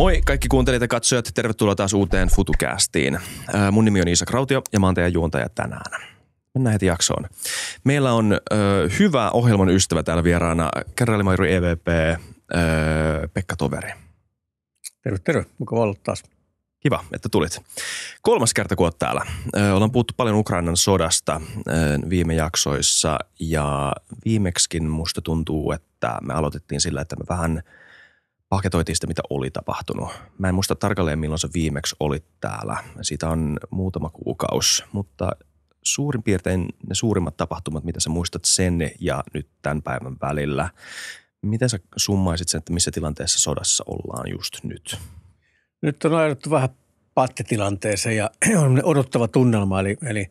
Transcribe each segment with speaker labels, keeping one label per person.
Speaker 1: Moi kaikki kuuntelijat ja katsojat, tervetuloa taas uuteen FutuCastiin. Äh, mun nimi on Iisa Krautio ja mä oon teidän juontaja tänään. Mennään heti jaksoon. Meillä on ö, äh, hyvä ohjelman ystävä täällä vieraana, kenraalimajuri EVP ö, äh, Pekka Toveri. Terve, terve. Mukava olla taas. Kiva, että tulit. Kolmas kerta, kun täällä. Ö, ollaan puhuttu paljon Ukrainan sodasta ö, viime jaksoissa ja viimeksikin musta tuntuu, että me aloitettiin sillä, että me vähän – paketoitiin sitä, mitä oli tapahtunut. Mä en muista tarkalleen, milloin se viimeksi oli täällä. Siitä on muutama kuukausi, mutta suurin piirtein ne suurimmat tapahtumat, mitä sä muistat sen ja nyt tämän päivän välillä. Miten sä summaisit sen, että missä tilanteessa sodassa ollaan just nyt?
Speaker 2: Nyt on ajattu vähän pattitilanteeseen ja on odottava tunnelma, eli, eli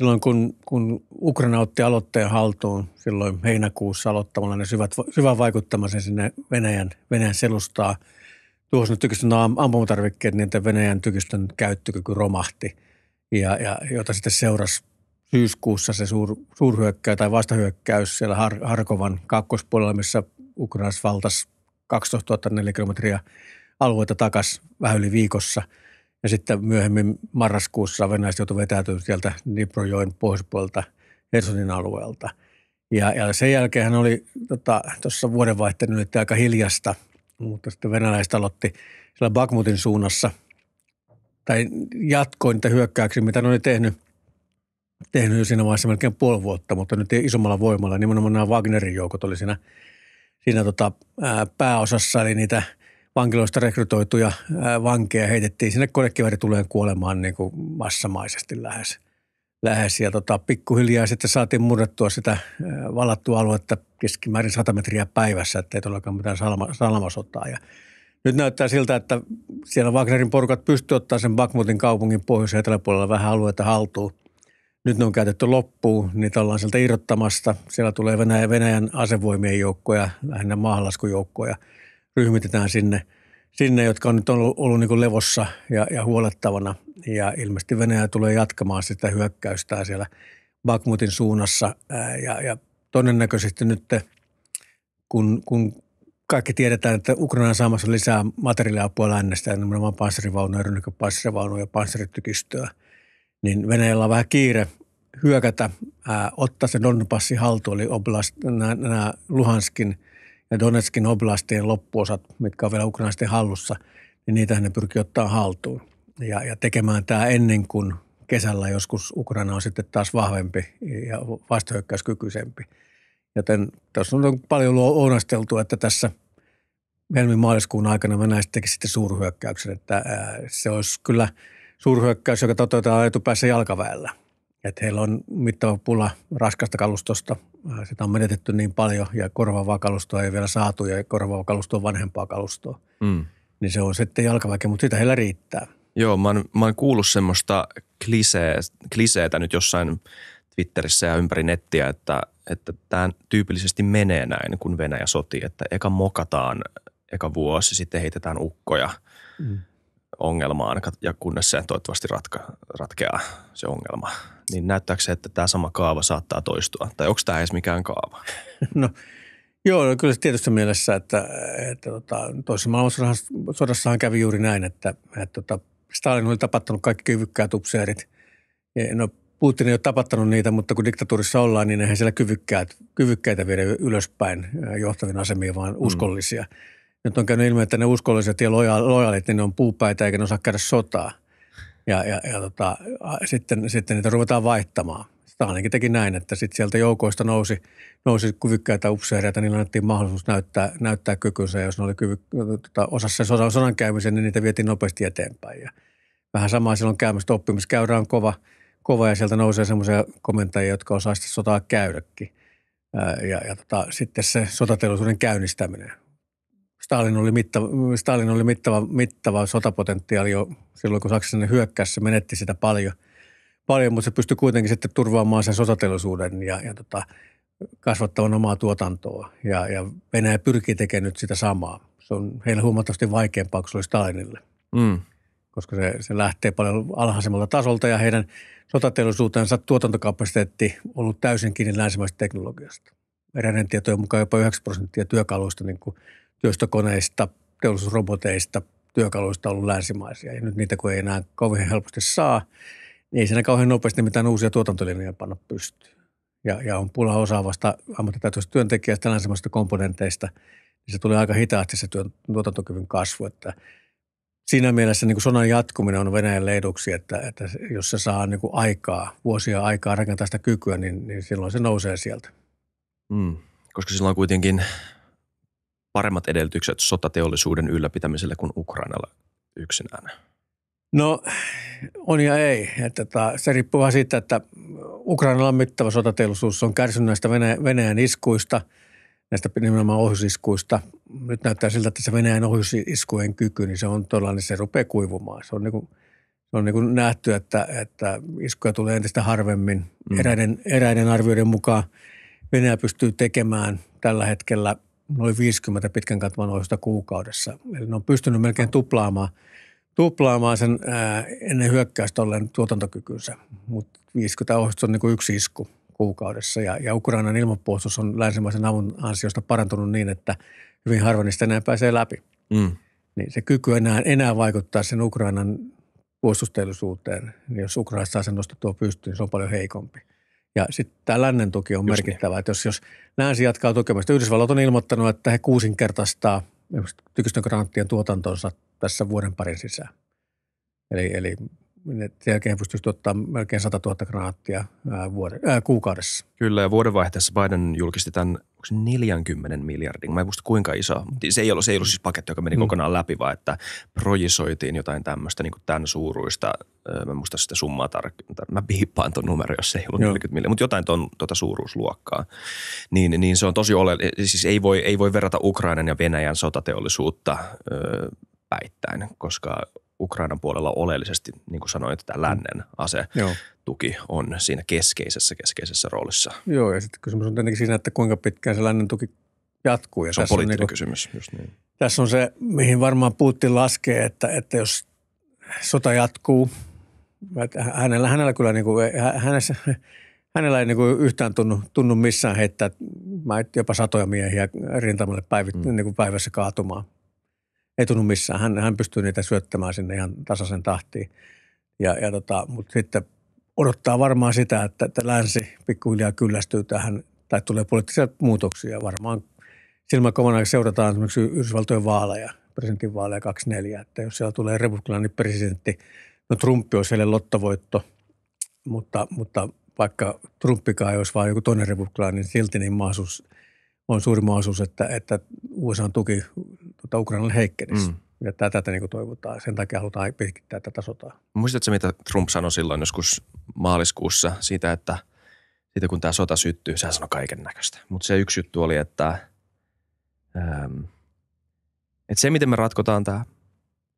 Speaker 2: silloin kun, kun Ukraina otti aloitteen haltuun silloin heinäkuussa aloittamalla ne syvät, syvän vaikuttamisen sinne Venäjän, Venäjän selustaa. Tuossa nyt tykistön ampumatarvikkeet, niin että Venäjän tykistön käyttökyky romahti, ja, ja, jota sitten seurasi syyskuussa se suur, suurhyökkäys tai vastahyökkäys siellä Har, Harkovan kakkospuolella, missä Ukrainassa valtasi 12 000 kilometriä alueita takaisin vähän yli viikossa – ja sitten myöhemmin marraskuussa venäläiset joutui vetäytymään sieltä Niprojoen pohjoispuolelta Hersonin alueelta. Ja, ja sen jälkeen oli tota, tuossa tota, vuodenvaihteen nyt aika hiljasta, mutta sitten venäläiset aloitti siellä Bakmutin suunnassa tai jatkoi niitä hyökkäyksiä, mitä ne oli tehnyt, tehnyt jo siinä vaiheessa melkein puoli vuotta, mutta nyt isommalla voimalla. Nimenomaan nämä Wagnerin joukot oli siinä, siinä tota, ää, pääosassa, eli niitä – vankiloista rekrytoituja vankeja heitettiin sinne tulee kuolemaan niin kuin massamaisesti lähes. lähes. Ja tota, pikkuhiljaa sitten saatiin murrettua sitä valattua aluetta keskimäärin 100 metriä päivässä, ettei todellakaan mitään salma, salmasotaa. Ja nyt näyttää siltä, että siellä Wagnerin porukat pystyy ottaa sen Bakmutin kaupungin pohjois- ja eteläpuolella vähän alueita haltuun. Nyt ne on käytetty loppuun, niitä ollaan sieltä irrottamasta. Siellä tulee Venäjän, Venäjän asevoimien joukkoja, lähinnä maahanlaskujoukkoja – ryhmitetään sinne, sinne jotka on nyt ollut, ollut niin levossa ja, ja huolettavana. Ja ilmeisesti Venäjä tulee jatkamaan sitä hyökkäystä siellä Bakmutin suunnassa. Ja, ja todennäköisesti nyt, kun, kun kaikki tiedetään, että Ukraina on saamassa lisää materiaaliapua lännestä, nimenomaan panssarivaunuja, rynnäköpanssarivaunuja ja panssarittykistöä, niin Venäjällä on vähän kiire hyökätä, ää, ottaa se Donbassin haltu, eli Oblast, nämä Luhanskin – ne Donetskin oblastien loppuosat, mitkä on vielä ukrainaisten hallussa, niin niitä ne pyrkii ottaa haltuun ja, ja tekemään tämä ennen kuin kesällä joskus Ukraina on sitten taas vahvempi ja vastahyökkäyskykyisempi. Joten tässä on paljon ounasteltu, että tässä helmi-maaliskuun aikana näistä teki sitten suurhyökkäyksen, että se olisi kyllä suurhyökkäys, joka toteutetaan etupäässä jalkaväellä – että heillä on mittava pula raskasta kalustosta. Äh, sitä on menetetty niin paljon ja korvaavaa kalustoa ei vielä saatu ja korvaavaa kalustoa on vanhempaa kalustoa. Mm. Niin se on sitten jalkaväke, mutta sitä heillä riittää.
Speaker 1: Joo, mä oon, mä oon kuullut semmoista klisee, kliseetä nyt jossain Twitterissä ja ympäri nettiä, että, että tämä tyypillisesti menee näin, kun Venäjä soti, että eka mokataan eka vuosi, sitten heitetään ukkoja mm. ongelmaan ja kunnes se toivottavasti ratka, ratkeaa se ongelma niin näyttääkö se, että tämä sama kaava saattaa toistua? Tai onko tämä edes mikään kaava?
Speaker 2: No, joo, no kyllä tietysti mielessä, että, että tota, toisessa maailmansodassahan kävi juuri näin, että, että tota, Stalin oli tapattanut kaikki kyvykkäät upseerit. No Putin ei ole tapattanut niitä, mutta kun diktatuurissa ollaan, niin eihän siellä kyvykkäät, kyvykkäitä viedä ylöspäin äh, johtavien asemiin, vaan mm. uskollisia. Mm. Nyt on käynyt ilmi, että ne uskolliset ja lojaalit, niin ne on puupäitä eikä ne osaa käydä sotaa – ja, ja, ja tota, sitten, sitten niitä ruvetaan vaihtamaan. ainakin teki näin, että sitten sieltä joukoista nousi, nousi kyvykkäitä upseereita, niillä annettiin mahdollisuus näyttää, näyttää kykynsä. Jos ne oli kyvyk, tota, osassa sodan, sodan käymisen, niin niitä vietiin nopeasti eteenpäin. Ja vähän samaa silloin käymistä oppimiskäyrä on kova, kova ja sieltä nousee semmoisia komentajia, jotka osaa sotaa käydäkin. Ja, ja tota, sitten se sotateollisuuden käynnistäminen Stalin oli mittava, Stalin oli mittava, mittava sotapotentiaali jo silloin, kun Saksan hyökkäys se menetti sitä paljon, paljon, mutta se pystyi kuitenkin sitten turvaamaan sen sotateollisuuden ja, ja tota, kasvattamaan omaa tuotantoa. Ja, ja Venäjä pyrkii tekemään nyt sitä samaa. Se on heille huomattavasti vaikeampaa kuin se oli Stalinille. Mm koska se, se lähtee paljon alhaisemmalta tasolta ja heidän sotateollisuutensa tuotantokapasiteetti on ollut täysin kiinni länsimaisesta teknologiasta. Eräiden tietojen mukaan jopa 9 prosenttia työkaluista niin kuin työstökoneista, teollisuusroboteista, työkaluista ollut länsimaisia. Ja nyt niitä kun ei enää kovin helposti saa, niin ei siinä kauhean nopeasti mitään uusia tuotantolinjoja panna pystyyn. Ja, ja on pula osaavasta ammattitaitoisesta työntekijästä länsimaisista komponenteista, niin se tulee aika hitaasti se työn, tuotantokyvyn kasvu. Että siinä mielessä niin kuin sodan jatkuminen on Venäjän leiduksi, että, että jos se saa niin kuin aikaa, vuosia aikaa rakentaa sitä kykyä, niin, niin silloin se nousee sieltä.
Speaker 1: Mm, koska silloin kuitenkin paremmat edellytykset sotateollisuuden ylläpitämiselle kuin Ukrainalla yksinään?
Speaker 2: No on ja ei. Että tota, että se riippuu vaan siitä, että Ukrainalla mittava sotateollisuus on kärsinyt näistä Venäjän, Venäjän iskuista, näistä nimenomaan ohjusiskuista. Nyt näyttää siltä, että se Venäjän ohjusiskujen kyky, niin se on todella, niin se rupeaa kuivumaan. Se on niin kuin, se on niin kuin nähty, että, että iskuja tulee entistä harvemmin. Mm. Eräiden, eräiden arvioiden mukaan Venäjä pystyy tekemään tällä hetkellä – noin 50 pitkän katvan ohjusta kuukaudessa. Eli ne on pystynyt melkein tuplaamaan, tuplaamaan sen ää, ennen hyökkäystä olleen tuotantokykynsä. Mutta 50 ohjusta on niin kuin yksi isku kuukaudessa. Ja, ja Ukrainan ilmapuolustus on länsimaisen avun ansiosta parantunut niin, että hyvin harva niistä enää pääsee läpi. Mm. Niin se kyky enää, enää vaikuttaa sen Ukrainan puolustusteollisuuteen, niin jos Ukraina saa sen nostettua pystyyn, niin se on paljon heikompi. Ja sitten tämä lännen tuki on Just niin. merkittävä, niin. että jos, jos länsi jatkaa tukemista, Yhdysvallat on ilmoittanut, että he kuusinkertaistaa tykistön granaattien tuotantonsa tässä vuoden parin sisään. Eli, eli niin, sen jälkeen pystyisi ottaa melkein 100 000 granaattia vuode, ää, kuukaudessa.
Speaker 1: Kyllä, ja vuodenvaihteessa Biden julkisti tämän 40 miljardin, mä en muista kuinka iso. Se ei ollut, se ei ollut siis paketti, joka meni mm. kokonaan läpi, vaan että projisoitiin jotain tämmöistä niin tämän suuruista, mä en muista sitä summaa tarkkaan, mä piippaan tuon numero, jos se ei ollut Joo. 40 miljardia, mutta jotain tuon tuota suuruusluokkaa. Niin, niin se on tosi oleellinen, siis ei voi, ei voi verrata Ukrainan ja Venäjän sotateollisuutta päittäin, koska Ukrainan puolella oleellisesti, niin kuin sanoin, tämä lännen tuki on siinä keskeisessä, keskeisessä roolissa.
Speaker 2: Joo, ja sitten kysymys on tietenkin siinä, että kuinka pitkään se lännen tuki jatkuu. Ja se on poliittinen on niin kuin,
Speaker 1: kysymys, just niin.
Speaker 2: Tässä on se, mihin varmaan Putin laskee, että, että jos sota jatkuu, että hänellä, hänellä kyllä niin kuin, hänessä, hänellä ei niin kuin yhtään tunnu, tunnu missään heittää mä jopa satoja miehiä rintamalle päivit, mm. niin kuin päivässä kaatumaan – ei tunnu missään. Hän, hän pystyy niitä syöttämään sinne ihan tasaisen tahtiin. Ja, ja tota, mutta sitten odottaa varmaan sitä, että, että länsi pikkuhiljaa kyllästyy tähän tai tulee poliittisia muutoksia. Varmaan silmäkomana seurataan esimerkiksi Yhdysvaltojen vaaleja, presidentinvaaleja 24, että jos siellä tulee niin presidentti, no Trumpi on siellä lottovoitto, mutta, mutta vaikka Trumpikaan olisi vain joku toinen republikaani, niin silti niin mahdollisuus on suuri mahdollisuus, että, että USA tuki mutta Ukrainan heikkenisi. Mm. Ja tätä niin kuin toivotaan. Sen takia halutaan pitkittää tätä sotaa.
Speaker 1: Muistatko, mitä Trump sanoi silloin joskus maaliskuussa siitä, että siitä kun tämä sota syttyy, sehän sanoi kaiken näköistä. Mutta se yksi juttu oli, että, ähm, että se miten me ratkotaan tämä,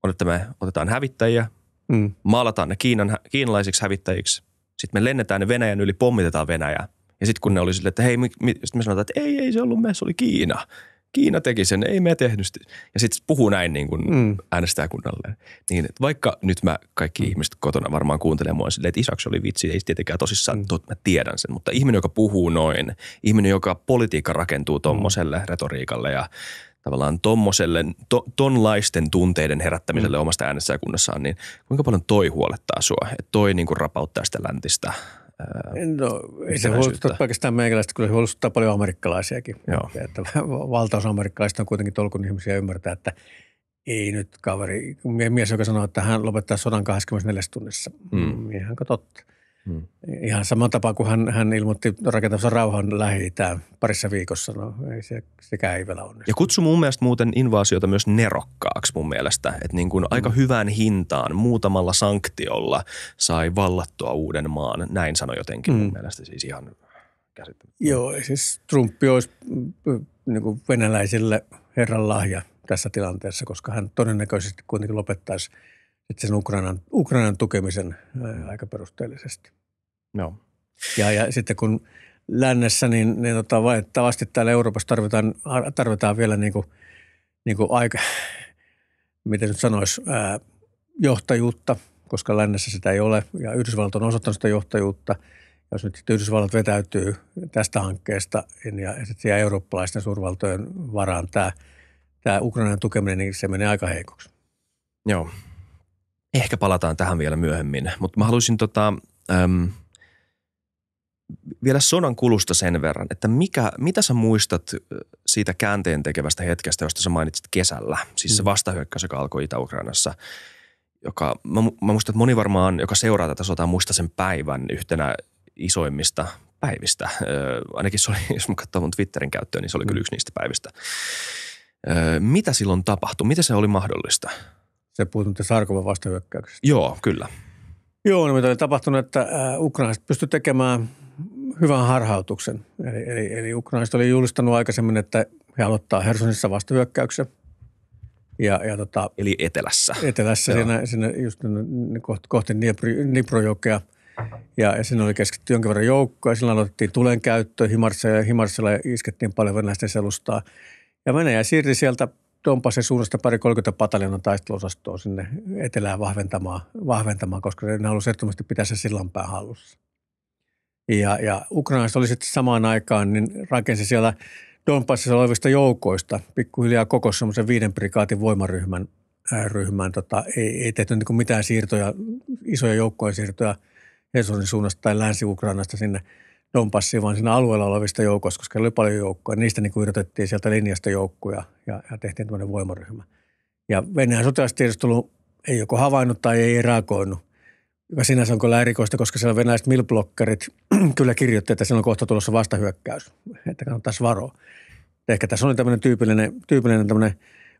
Speaker 1: on, että me otetaan hävittäjiä, mm. maalataan ne Kiinan, kiinalaisiksi hävittäjiksi, sitten me lennetään ne Venäjän yli, pommitetaan Venäjää. Ja sitten kun ne oli silleen, että hei, sitten me sanotaan, että ei, ei se ollut me, se oli Kiina. Kiina teki sen, ei me tehnyt. Ja sitten puhuu näin niin kuin mm. äänestäjäkunnalleen. Niin, että vaikka nyt mä kaikki mm. ihmiset kotona varmaan kuuntelee mua silleen, että isäksi oli vitsi, ei tietenkään tosissaan, mm. tot, mä tiedän sen. Mutta ihminen, joka puhuu noin, ihminen, joka politiikka rakentuu mm. tommoselle mm. retoriikalle ja tavallaan tommoselle, to, tonlaisten tunteiden herättämiselle mm. omasta äänestäjäkunnassaan, niin kuinka paljon toi huolettaa sua? Että toi niin kuin rapauttaa sitä läntistä
Speaker 2: No, ei se huolestuttaa pelkästään meikäläistä, kyllä se huolestuttaa paljon amerikkalaisiakin. Joo. Että valtaosa amerikkalaisista on kuitenkin tolkun ihmisiä ymmärtää, että ei nyt kaveri, mies, joka sanoo, että hän lopettaa sodan 24 tunnissa. Mm. mm ihan totta. Mm. Ihan saman tapaan kuin hän, hän ilmoitti rakentavansa rauhan lähi parissa viikossa, no ei se, sekään ei vielä onnistu.
Speaker 1: Ja kutsu mun mielestä muuten invaasiota myös nerokkaaksi mun mielestä, että niin kuin mm. aika hyvään hintaan muutamalla sanktiolla sai vallattua uuden maan, näin sanoi jotenkin mm. mun mielestä siis ihan
Speaker 2: käsittämättä. Joo, siis Trump olisi mm, niin kuin venäläisille herran lahja tässä tilanteessa, koska hän todennäköisesti kuitenkin lopettaisi – itse asiassa Ukrainan, Ukrainan tukemisen äh, aika perusteellisesti. No. Ja, ja sitten kun lännessä, niin, niin tota, valitettavasti täällä Euroopassa tarvitaan, tarvitaan vielä niin kuin, niin kuin aika, miten nyt sanoisi, ää, äh, johtajuutta, koska lännessä sitä ei ole ja Yhdysvallat on osoittanut sitä johtajuutta. Jos nyt Yhdysvallat vetäytyy tästä hankkeesta niin, ja sitten jää eurooppalaisten suurvaltojen varaan tämä, tämä Ukrainan tukeminen, niin se menee aika heikoksi.
Speaker 1: Joo, Ehkä palataan tähän vielä myöhemmin, mutta mä haluaisin tota, äm, vielä sodan kulusta sen verran, että mikä, mitä sä muistat siitä käänteen tekevästä hetkestä, josta sä mainitsit kesällä, siis se mm. vastahyökkäys, joka alkoi Itä-Ukrainassa, joka, mä, mä muistan, että moni varmaan, joka seuraa tätä sotaa, muistaa sen päivän yhtenä isoimmista päivistä. Öö, ainakin se oli, jos mä katsoin mun Twitterin käyttöön, niin se oli kyllä mm. yksi niistä päivistä. Öö, mitä silloin tapahtui? Miten se oli mahdollista?
Speaker 2: Se puhuttiin nyt Sarkovan vastahyökkäyksestä.
Speaker 1: Joo, kyllä.
Speaker 2: Joo, no mitä oli tapahtunut, että äh, ukrainaiset pysty tekemään hyvän harhautuksen. Eli, eli, eli ukrainaiset oli julistanut aikaisemmin, että he aloittaa Hersonissa vastahyökkäyksen. Ja, ja tota, eli etelässä. Etelässä, siinä, siinä just kohti, kohti Niprojokea. Ja, ja siinä oli keskitty jonkin verran joukkoja. Silloin aloitettiin tulen käyttö Himarsilla ja iskettiin paljon venäläisten selustaa. Ja Venäjä siirti sieltä Donbassin suunnasta pari 30 pataljonan taisteluosastoa sinne etelään vahventamaan, vahventamaan koska ne halusivat ehdottomasti pitää se sillanpää hallussa. Ja, ja Ukrainassa oli sitten samaan aikaan, niin rakensi siellä Donbassissa olevista joukoista pikkuhiljaa koko semmoisen viiden prikaatin voimaryhmän. Ää, äh, ryhmään. Tota, ei, ei tehty niin mitään siirtoja, isoja joukkojen siirtoja Helsonin suunnasta tai Länsi-Ukrainasta sinne – Donbassia, vaan siinä alueella olevista joukoista, koska oli paljon joukkoja. Niistä niin kuin irrotettiin sieltä linjasta joukkoja ja, ja tehtiin tämmöinen voimaryhmä. Ja Venäjän sotilastiedustelu ei joko havainnut tai ei reagoinut, joka sinänsä on kyllä erikoista, koska siellä venäläiset milblokkerit kyllä kirjoitti, että siellä on kohta tulossa vastahyökkäys, että kannattaisi varoa. Ehkä tässä oli tämmöinen tyypillinen, tyypillinen tämmöinen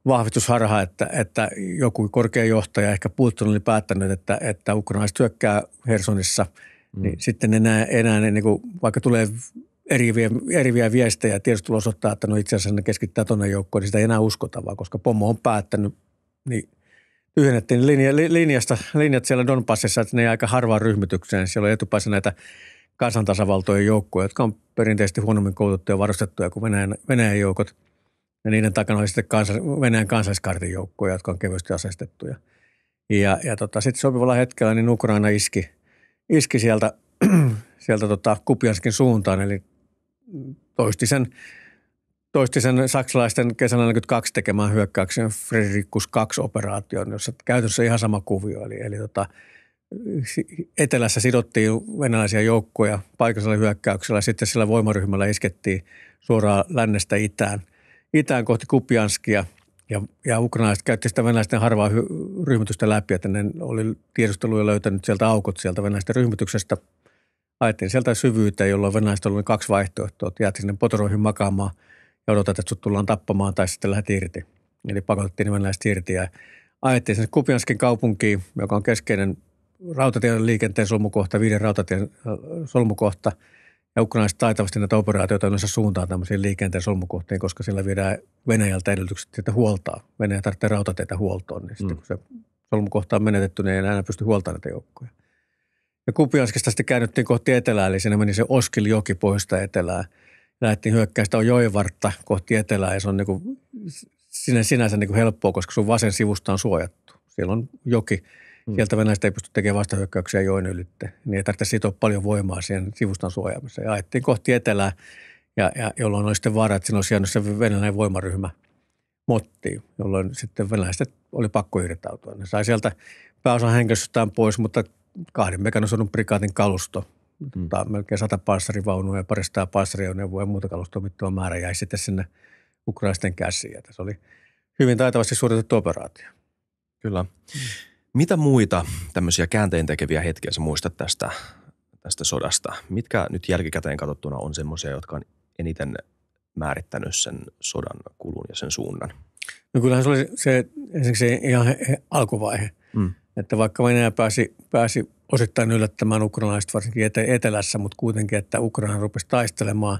Speaker 2: vahvistusharha, että, että joku korkea johtaja, ehkä Putin oli päättänyt, että, että ukrainalaiset hyökkää Hersonissa – niin mm. niin sitten enää, enää ne, niin kuin, vaikka tulee eriviä, eriviä viestejä, tiedostelu osoittaa, että no itse asiassa ne keskittää tuonne joukkoon, niin sitä ei enää uskota, vaan koska pomo on päättänyt, niin tyhjennettiin linja, linjasta, linjat siellä Donbassissa, että ne ei aika harvaan ryhmitykseen. Siellä on etupäässä näitä kansantasavaltojen joukkoja, jotka on perinteisesti huonommin koulutettuja ja varustettuja kuin Venäjän, Venäjän joukot. Ja niiden takana oli sitten kansa, Venäjän kansalliskartin joukkoja, jotka on kevyesti asestettuja. Ja, ja tota, sitten sopivalla hetkellä niin Ukraina iski – iski sieltä, sieltä tota Kupianskin suuntaan, eli toisti sen, toisti sen saksalaisten kesänä 42 tekemään hyökkäyksen Fredrikus 2-operaation, jossa käytössä ihan sama kuvio. Eli, eli tota, etelässä sidottiin venäläisiä joukkoja paikallisella hyökkäyksellä, sitten sillä voimaryhmällä iskettiin suoraan lännestä itään, itään kohti Kupianskia – ja, ja ukrainalaiset käytti sitä venäläisten harvaa hy- ryhmitystä läpi, että ne oli tiedusteluja löytänyt sieltä aukot sieltä venäläisten ryhmityksestä. Ajettiin sieltä syvyyttä, jolloin venäläiset oli kaksi vaihtoehtoa, että jäät sinne potroihin makaamaan ja odotat, että sut tullaan tappamaan tai sitten lähdet irti. Eli pakotettiin ne venäläiset irti ja ajettiin sinne Kupianskin kaupunkiin, joka on keskeinen rautatien liikenteen solmukohta, viiden rautatien solmukohta – ja ukrainalaiset taitavasti näitä operaatioita yleensä suuntaa tämmöisiin liikenteen solmukohtiin, koska sillä viedään Venäjältä edellytykset sitä huoltaa. Venäjä tarvitsee rautateitä huoltoon, niin sitten mm. kun se solmukohta on menetetty, niin ei enää pysty huoltamaan näitä joukkoja. Ja Kupianskista sitten käännyttiin kohti etelää, eli siinä meni se Oskiljoki pohjoista etelää. Lähdettiin hyökkää sitä joivartta kohti etelää, ja se on niin kuin sinä, sinänsä niin kuin helppoa, koska sun vasen sivusta on suojattu. Siellä on joki, Mm. Sieltä Venäjästä ei pysty tekemään vastahyökkäyksiä joen ylitte. Niin ei tarvitse sitoa paljon voimaa siihen sivustan suojaamiseen. Ja ajettiin kohti etelää, ja, ja jolloin oli sitten vaara, että siinä olisi jäänyt se venäläinen voimaryhmä mottiin, jolloin sitten venäläiset oli pakko irtautua. Ne sai sieltä pääosan henkilöstöstään pois, mutta kahden mekanisoidun prikaatin kalusto, mm. tota, melkein sata panssarivaunua ja parista panssariajoneuvoa ja muuta kalustomittua määrä jäi sitten sinne ukraisten käsiin. Ja se oli hyvin taitavasti suoritettu operaatio.
Speaker 1: Kyllä. Mm. Mitä muita tämmöisiä käänteen tekeviä hetkiä sä muistat tästä, tästä sodasta? Mitkä nyt jälkikäteen katsottuna on semmoisia, jotka on eniten määrittänyt sen sodan kulun ja sen suunnan?
Speaker 2: No kyllähän se oli se, se ihan alkuvaihe. Mm. Että vaikka Venäjä pääsi, pääsi osittain yllättämään ukrainalaiset varsinkin etelässä, mutta kuitenkin, että Ukraina rupesi taistelemaan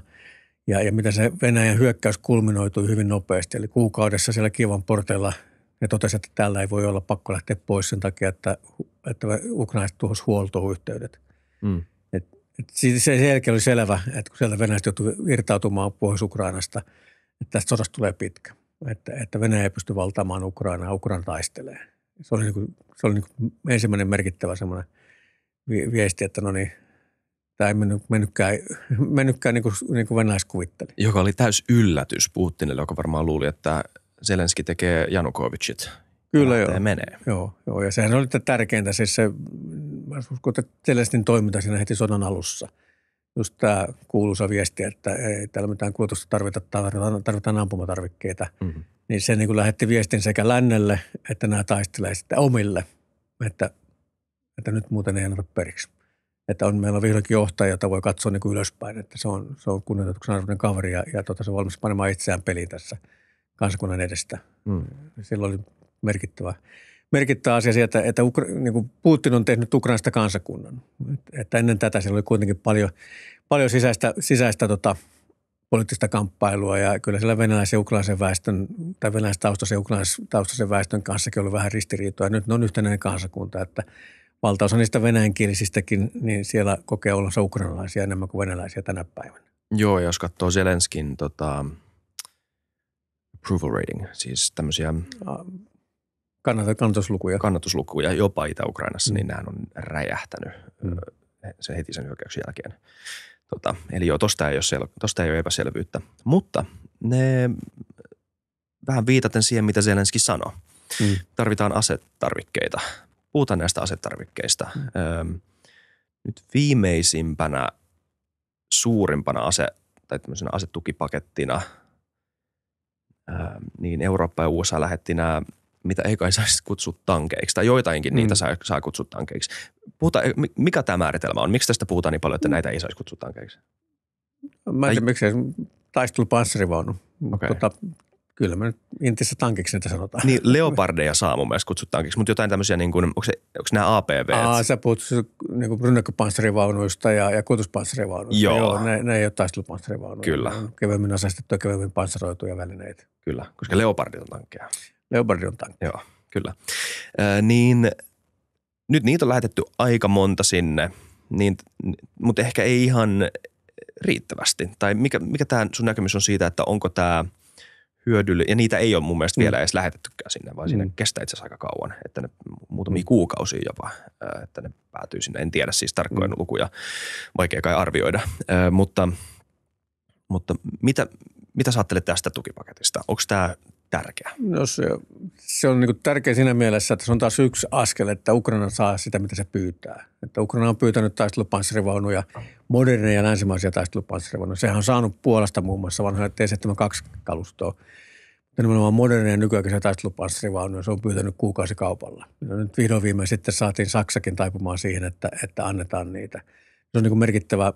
Speaker 2: ja, ja mitä se Venäjän hyökkäys kulminoitui hyvin nopeasti. Eli kuukaudessa siellä Kievan porteilla – ne totesivat, että täällä ei voi olla pakko lähteä pois sen takia, että, että ukrainaiset tuhos huoltoyhteydet. Mm. Et, et se selkeä oli selvä, että kun sieltä venäjä joutui irtautumaan Pohjois-Ukrainasta, että tästä sodasta tulee pitkä. Että, että Venäjä ei pysty valtaamaan Ukrainaa, Ukraina taistelee. Se oli, niin kuin, se oli niin kuin ensimmäinen merkittävä semmoinen viesti, että no niin, tämä ei mennyt, mennytkään, mennytkään niin kuin, niin kuin venäläiset kuvitteli.
Speaker 1: Joka oli täys yllätys Putinille, joka varmaan luuli, että Zelenski tekee Janukovicit.
Speaker 2: Kyllä joo. menee. Joo, joo, ja sehän oli tärkeintä, siis se, mä uskon, että Zelenskin toiminta siinä heti sodan alussa. Just tämä kuuluisa viesti, että ei täällä mitään kulutusta tarvita, tarvitaan, tarvitaan ampumatarvikkeita. Mm-hmm. Niin se niin lähetti viestin sekä lännelle, että nämä taistelee sitten omille, että, että nyt muuten ei anneta periksi. Että on, meillä on vihdoinkin johtaja, jota voi katsoa niin kuin ylöspäin, että se on, se on kunnioituksen arvoinen kaveri ja, ja tota, se on valmis panemaan itseään peliin tässä – kansakunnan edestä. Mm. Silloin oli merkittävä, merkittävä asia sieltä, että Ukra- niin kuin Putin on tehnyt Ukrainasta kansakunnan. Että ennen tätä siellä oli kuitenkin paljon, paljon sisäistä, sisäistä tota, poliittista kamppailua ja kyllä siellä venäläisen ukrainaisen väestön tai venäläistaustaisen ukrainaistaustaisen väestön kanssakin oli vähän ristiriitoja. Nyt ne on yhtenäinen kansakunta, että valtaosa niistä venäjänkielisistäkin, niin siellä kokee olonsa ukrainalaisia enemmän kuin venäläisiä tänä päivänä.
Speaker 1: Joo, jos katsoo Zelenskin tota, approval rating, siis tämmöisiä äh, kannatuslukuja. Kannatuslukuja jopa Itä-Ukrainassa, mm. niin nämä on räjähtänyt äh, mm. sen heti sen hyökkäyksen jälkeen. Tota, eli joo, tosta ei, ole sel- tosta ei ole epäselvyyttä. Mutta ne, vähän viitaten siihen, mitä Zelenski sanoi. Mm. Tarvitaan asetarvikkeita. Puhutaan näistä asetarvikkeista. Mm. Öö, nyt viimeisimpänä suurimpana ase, tai asetukipakettina – Ähm, niin Eurooppa ja USA lähetti nämä mitä ei kai saisi kutsua tankeiksi, tai joitainkin mm. niitä saa, saa kutsua tankeiksi. Puhuta, mikä tämä määritelmä on? Miksi tästä puhutaan niin paljon, että näitä ei saisi kutsua tankeiksi?
Speaker 2: Mä en tiedä, miksi miksei taistelupanssarivaunu. Okay. Tota, Kyllä me nyt Intissä tankiksi niitä sanotaan.
Speaker 1: Niin, leopardeja saa mun mielestä kutsua tankiksi, mutta jotain tämmöisiä, niin kuin, onko, se, onko nämä APV? Aa, sä
Speaker 2: puhut siis, niin kuin rynnäkköpanssarivaunuista ja, ja kutuspanssarivaunuista. Joo. Joo ne, ne ei ole taistelupanssarivaunuja. Kyllä. Ne on kevemmin asestettuja, kevemmin panssaroituja välineitä. Kyllä, koska leopardit on tankkeja.
Speaker 1: Leopardit on tankkeja. Joo, kyllä. Ö, niin nyt niitä on lähetetty aika monta sinne, niin, mutta ehkä ei ihan riittävästi. Tai mikä, mikä tämä sun näkemys on siitä, että onko tämä – hyödyllinen. ja niitä ei ole mun mielestä mm. vielä edes lähetettykään sinne, vaan mm. sinne kestää itse asiassa aika kauan, että ne muutamia kuukausia jopa, että ne päätyy sinne. En tiedä siis tarkkoja mm. lukuja, vaikea kai arvioida, mutta, mutta mitä, mitä sä ajattelet tästä tukipaketista? Onko tämä tärkeä?
Speaker 2: No se, se on niin tärkeä siinä mielessä, että se on taas yksi askel, että Ukraina saa sitä, mitä se pyytää. Että Ukraina on pyytänyt taistelupanssarivaunuja, moderneja länsimaisia taistelupanssarivaunuja. Sehän on saanut Puolasta muun muassa vanhoja T-72 kalustoa. Nimenomaan moderneja nykyaikaisia taistelupanssarivaunuja se on pyytänyt kuukausikaupalla. No nyt vihdoin viimein sitten saatiin Saksakin taipumaan siihen, että, että annetaan niitä. Se on niin merkittävä,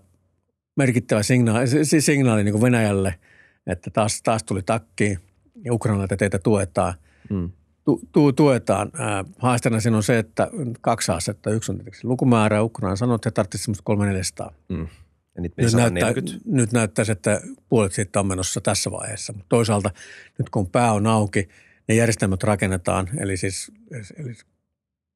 Speaker 2: merkittävä signaali, signaali niin Venäjälle – että taas, taas tuli takkiin. Ukraina teitä tuetaan. Mm. Tu, tu, tuetaan. Haasteena siinä on se, että kaksi asetta. Yksi on tietysti lukumäärä. Ukraina sanoo, että he tarvitsisivat semmoista 300 mm. nyt, näyttää, nyt näyttäisi, että puolet siitä on menossa tässä vaiheessa. Mutta toisaalta nyt kun pää on auki, ne järjestelmät rakennetaan, eli siis eli siis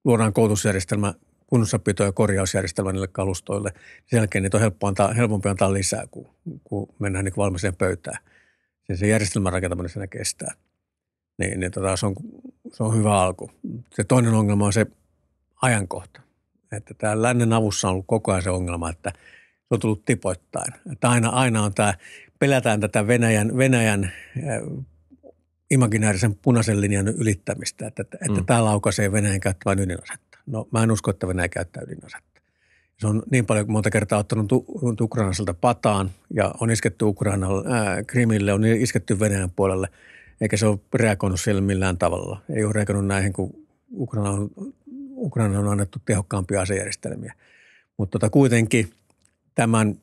Speaker 2: luodaan koulutusjärjestelmä, kunnossapito- ja korjausjärjestelmä niille kalustoille. Sen jälkeen niitä on helppo antaa, helpompi antaa lisää, kun, kun mennään niin valmiiseen pöytään sen se järjestelmän rakentaminen siinä kestää. Niin, niin tota, se, on, se on hyvä alku. Se toinen ongelma on se ajankohta. Että tämä lännen avussa on ollut koko ajan se ongelma, että se on tullut tipoittain. Että aina, aina on tämä, pelätään tätä Venäjän, Venäjän äh, imaginäärisen punaisen linjan ylittämistä, että, että mm. tämä laukaisee Venäjän käyttävän ydinasetta. No mä en usko, että Venäjä käyttää ydinasetta. Se on niin paljon monta kertaa ottanut Ukrainaiselta pataan ja on isketty Ukrainalle, ää, äh, Krimille, on isketty Venäjän puolelle, eikä se ole reagoinut siellä millään tavalla. Ei ole reagoinut näihin, kun Ukraina on, Ukraina on annettu tehokkaampia asejärjestelmiä. Mutta tota, kuitenkin tämän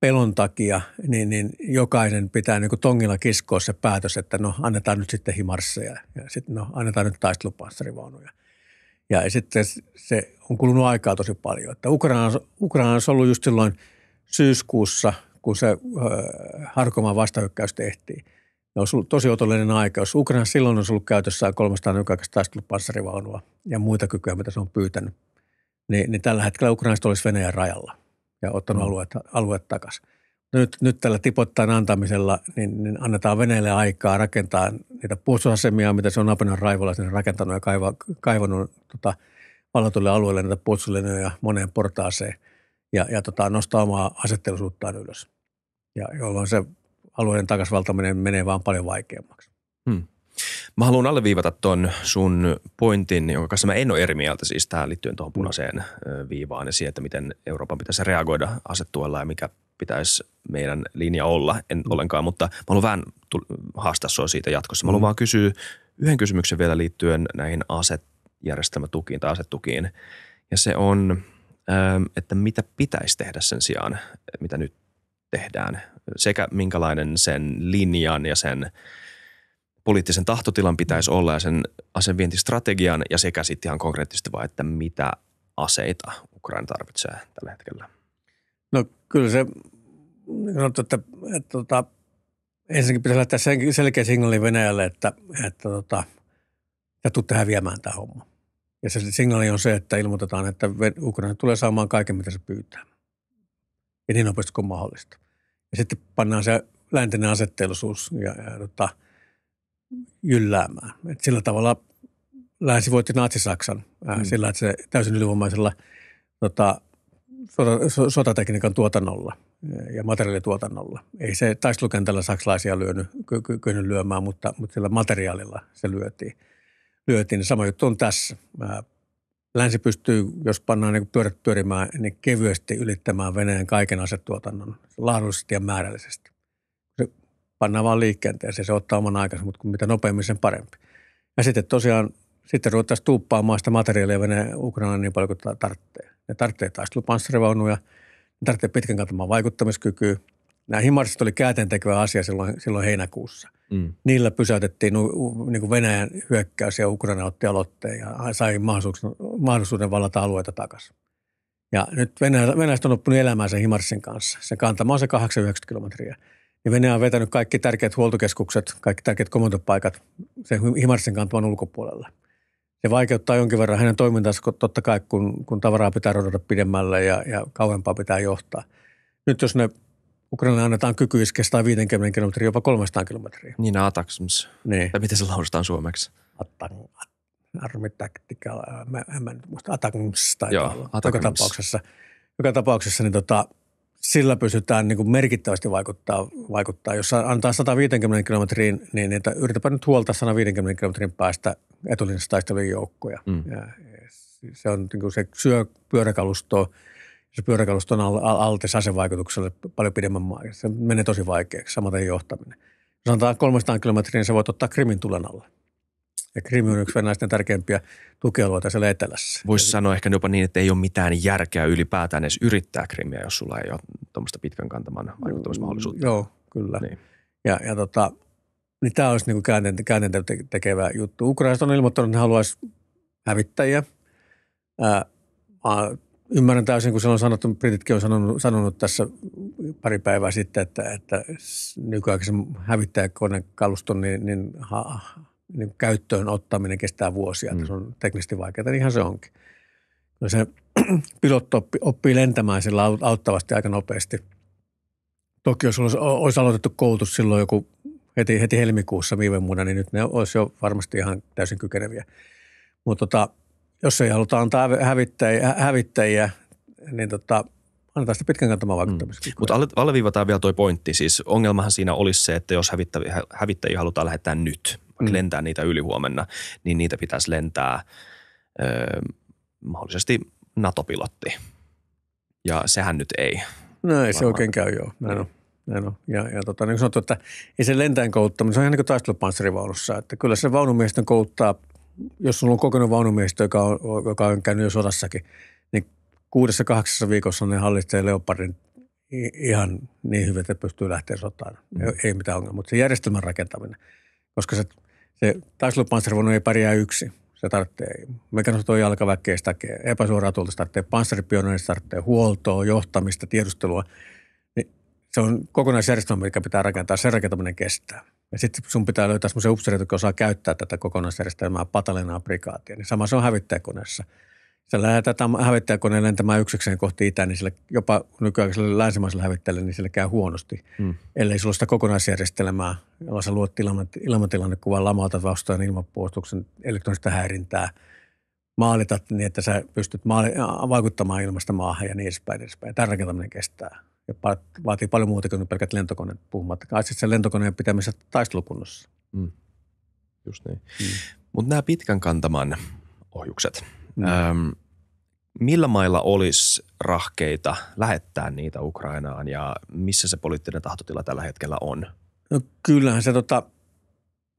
Speaker 2: pelon takia, niin, niin jokaisen pitää niin tongilla kiskoa se päätös, että no annetaan nyt sitten himarsseja ja sitten no annetaan nyt taistelupanssarivaunuja – ja sitten se on kulunut aikaa tosi paljon. Että Ukraina, on, Ukraina on ollut just silloin syyskuussa, kun se äh, öö, Harkomaan vastahyökkäys tehtiin. Ne on ollut tosi otollinen aika. Jos Ukraina silloin on ollut käytössä 348 taistelupanssarivaunua ja muita kykyjä, mitä se on pyytänyt, niin, niin tällä hetkellä Ukraina olisi Venäjän rajalla ja ottanut mm. alueet, alueet takaisin nyt, nyt tällä tipottain antamisella niin, niin annetaan veneelle aikaa rakentaa niitä puolustusasemia, mitä se on Apenan raivolla sinne rakentanut ja kaiva, kaivannut tota, vallatulle alueelle näitä puolustuslinjoja moneen portaaseen ja, ja tota, nostaa omaa asettelusuuttaan ylös, ja, jolloin se alueen takasvaltaminen menee vaan paljon vaikeammaksi.
Speaker 1: Hmm. Mä haluan alleviivata ton sun pointin, jonka kanssa mä en ole eri mieltä siis tähän liittyen tuohon punaiseen viivaan ja siihen, että miten Euroopan pitäisi reagoida asettuella ja mikä pitäisi meidän linja olla, en mm. ollenkaan, mutta mä haluan vähän haastaa sua siitä jatkossa. Mä haluan mm. vaan kysyä yhden kysymyksen vielä liittyen näihin asetjärjestelmätukiin tai asetukiin. Ja se on, ähm, että mitä pitäisi tehdä sen sijaan, mitä nyt tehdään, sekä minkälainen sen linjan ja sen poliittisen tahtotilan pitäisi olla ja sen asevientistrategian ja sekä sitten ihan konkreettisesti vaan, että mitä aseita Ukraina tarvitsee
Speaker 2: tällä hetkellä. No kyllä se, niin sanottu, että, että, tota, ensinnäkin pitäisi lähteä sen, selkeä signaali Venäjälle, että, että tota, että ja tuutte häviämään tämä homma. Ja se signaali on se, että ilmoitetaan, että Ukraina tulee saamaan kaiken, mitä se pyytää. Ja niin nopeasti kuin mahdollista. Ja sitten pannaan se läntinen asetteellisuus ja, ja tota, jylläämään. Et sillä tavalla länsi voitti Natsi-Saksan mm. sillä, että se täysin ylivoimaisella tota, sotatekniikan tuotannolla ja materiaalituotannolla. Ei se taistelukentällä saksalaisia lyönyt, ky- ky- ky- lyömään, mutta, mutta sillä materiaalilla se lyötiin. lyötiin. Sama juttu on tässä. Länsi pystyy, jos pannaan niin pyörät pyörimään, niin kevyesti ylittämään Venäjän kaiken asetuotannon laadullisesti ja määrällisesti. Se pannaan vaan liikenteeseen, se ottaa oman aikansa, mutta mitä nopeammin sen parempi. Ja sitten tosiaan, sitten ruvettaisiin tuuppaamaan sitä materiaalia Venäjän Ukrainaan niin paljon kuin tarvitsee ne tarvitsee taistelupanssarivaunuja, ne tarvitsee pitkän kantamaan vaikuttamiskykyä. Nämä himarsit oli käänteentekevä asia silloin, silloin heinäkuussa. Mm. Niillä pysäytettiin niin kuin Venäjän hyökkäys ja Ukraina otti aloitteen ja sai mahdollisuuden, mahdollisuuden vallata alueita takaisin. Ja nyt Venäjä, Venäjästä on oppunut elämään sen Himarsin kanssa. Sen kantama on se 890 kilometriä. Ja Venäjä on vetänyt kaikki tärkeät huoltokeskukset, kaikki tärkeät komentopaikat sen Himarsin kantaman ulkopuolella – ja vaikeuttaa jonkin verran hänen toimintansa, totta kai kun, kun tavaraa pitää rodata pidemmälle ja, ja kauempaa pitää johtaa. Nyt jos ne Ukraina annetaan kyky iskeä 150 kilometriä, jopa 300 kilometriä. Niin, ataksms Niin. Tai miten se lausutaan suomeksi? Atang, Tactical, mä, en muista, atakums Joo, Joka tapauksessa, joka tapauksessa niin tota, sillä pystytään niin kuin merkittävästi vaikuttaa, vaikuttaa. Jos antaa 150 kilometriin, niin niitä yritäpä nyt huolta 150 kilometrin päästä etulinjassa taistelujen joukkoja. Mm. Ja e, se, on, niin kuin se syö pyöräkalustoa, se pyöräkalusto on altis asevaikutukselle paljon pidemmän maa. Se menee tosi vaikeaksi, samaten johtaminen. Jos antaa 300 kilometriin, niin se voi ottaa Krimin tulen alle. Ja Krim on yksi venäläisten tärkeimpiä tukialueita siellä etelässä.
Speaker 1: Voisi sanoa ehkä jopa niin, että ei ole mitään järkeä ylipäätään edes yrittää Krimiä, jos sulla ei ole tuommoista pitkän kantaman
Speaker 2: vaikuttamismahdollisuutta. Mm, joo, kyllä. Niin. Ja, ja tota, niin tämä olisi niin käänteen, käänteen tekevä juttu. Ukrainasta on ilmoittanut, että ne haluaisi hävittäjiä. Ää, ymmärrän täysin, kun se on sanottu, Brititkin on sanonut, sanonut tässä pari päivää sitten, että, että nykyaikaisen hävittäjäkoneen kaluston niin, niin ha, niin käyttöön ottaminen kestää vuosia, mm. se on teknisesti vaikeaa, niin ihan se onkin. No se pilotto oppi, oppii lentämään sillä auttavasti aika nopeasti. Toki jos olisi, olisi aloitettu koulutus silloin joku heti, heti helmikuussa viime vuonna, niin nyt ne olisi jo varmasti ihan täysin kykeneviä. Mutta tota, jos ei haluta antaa hävittäjiä, hävittäjiä niin tota, annetaan sitä pitkän kantamaan vaikuttamista.
Speaker 1: Mm. Mutta alle, alleviivataan vielä tuo pointti. Siis ongelmahan siinä olisi se, että jos hävittä, hävittäjiä halutaan lähettää nyt, vaikka mm. lentää niitä ylihuomenna, niin niitä pitäisi lentää ö, mahdollisesti NATO-pilotti. Ja sehän nyt ei.
Speaker 2: No ei se oikein käy, joo. Näin mm. on. Näin on. Ja, ja tota, niin kuin sanottu, että ei se lentäjän kouluttaminen, se on ihan niin kuin taistelupanssarivaunussa. Että kyllä se vaunumiehistö kouluttaa, jos sulla on kokenut vaunumiehistö, joka on, joka on käynyt jo sodassakin, niin kuudessa kahdeksassa viikossa ne hallitsee Leopardin ihan niin hyvin, että pystyy lähteä sotaan. Mm. Ei, ei mitään ongelmaa, mutta se järjestelmän rakentaminen, koska se se taistelupanssarivunu ei pärjää yksin. Se tarvitsee mekanisoitua jalkaväkeä, sitä epäsuoraa tuolta, se tarvitsee panssaripioneja, se tarvitsee huoltoa, johtamista, tiedustelua. Niin se on kokonaisjärjestelmä, mikä pitää rakentaa, sen rakentaminen kestää. Ja sitten sun pitää löytää semmoisia upseereita, jotka osaa käyttää tätä kokonaisjärjestelmää patalinaa prikaatia. Niin sama se on hävittäjäkoneessa – se lähetetään hävittäjäkoneen lentämään yksikseen kohti itään, niin sillä jopa nykyaikaiselle länsimaiselle hävittäjälle, niin sillä käy huonosti. Mm. Ellei sulla sitä kokonaisjärjestelmää, jolla sä luot ilmatilannekuvan lamauta vastaan ilmapuolustuksen elektronista häirintää, maalitat niin, että sä pystyt maali- vaikuttamaan ilmasta maahan ja niin edespäin. Niin edespäin. Tämä rakentaminen kestää ja vaatii paljon muuta kuin pelkät lentokoneet, puhumattakaan Aitsi sen lentokoneen pitämisessä taistelukunnossa. Mm. Just niin. Mm. Mutta nämä pitkän
Speaker 1: kantaman ohjukset – Mm. Öm, millä mailla olisi rahkeita lähettää niitä Ukrainaan ja missä se poliittinen tahtotila tällä hetkellä on?
Speaker 2: No kyllähän se tota,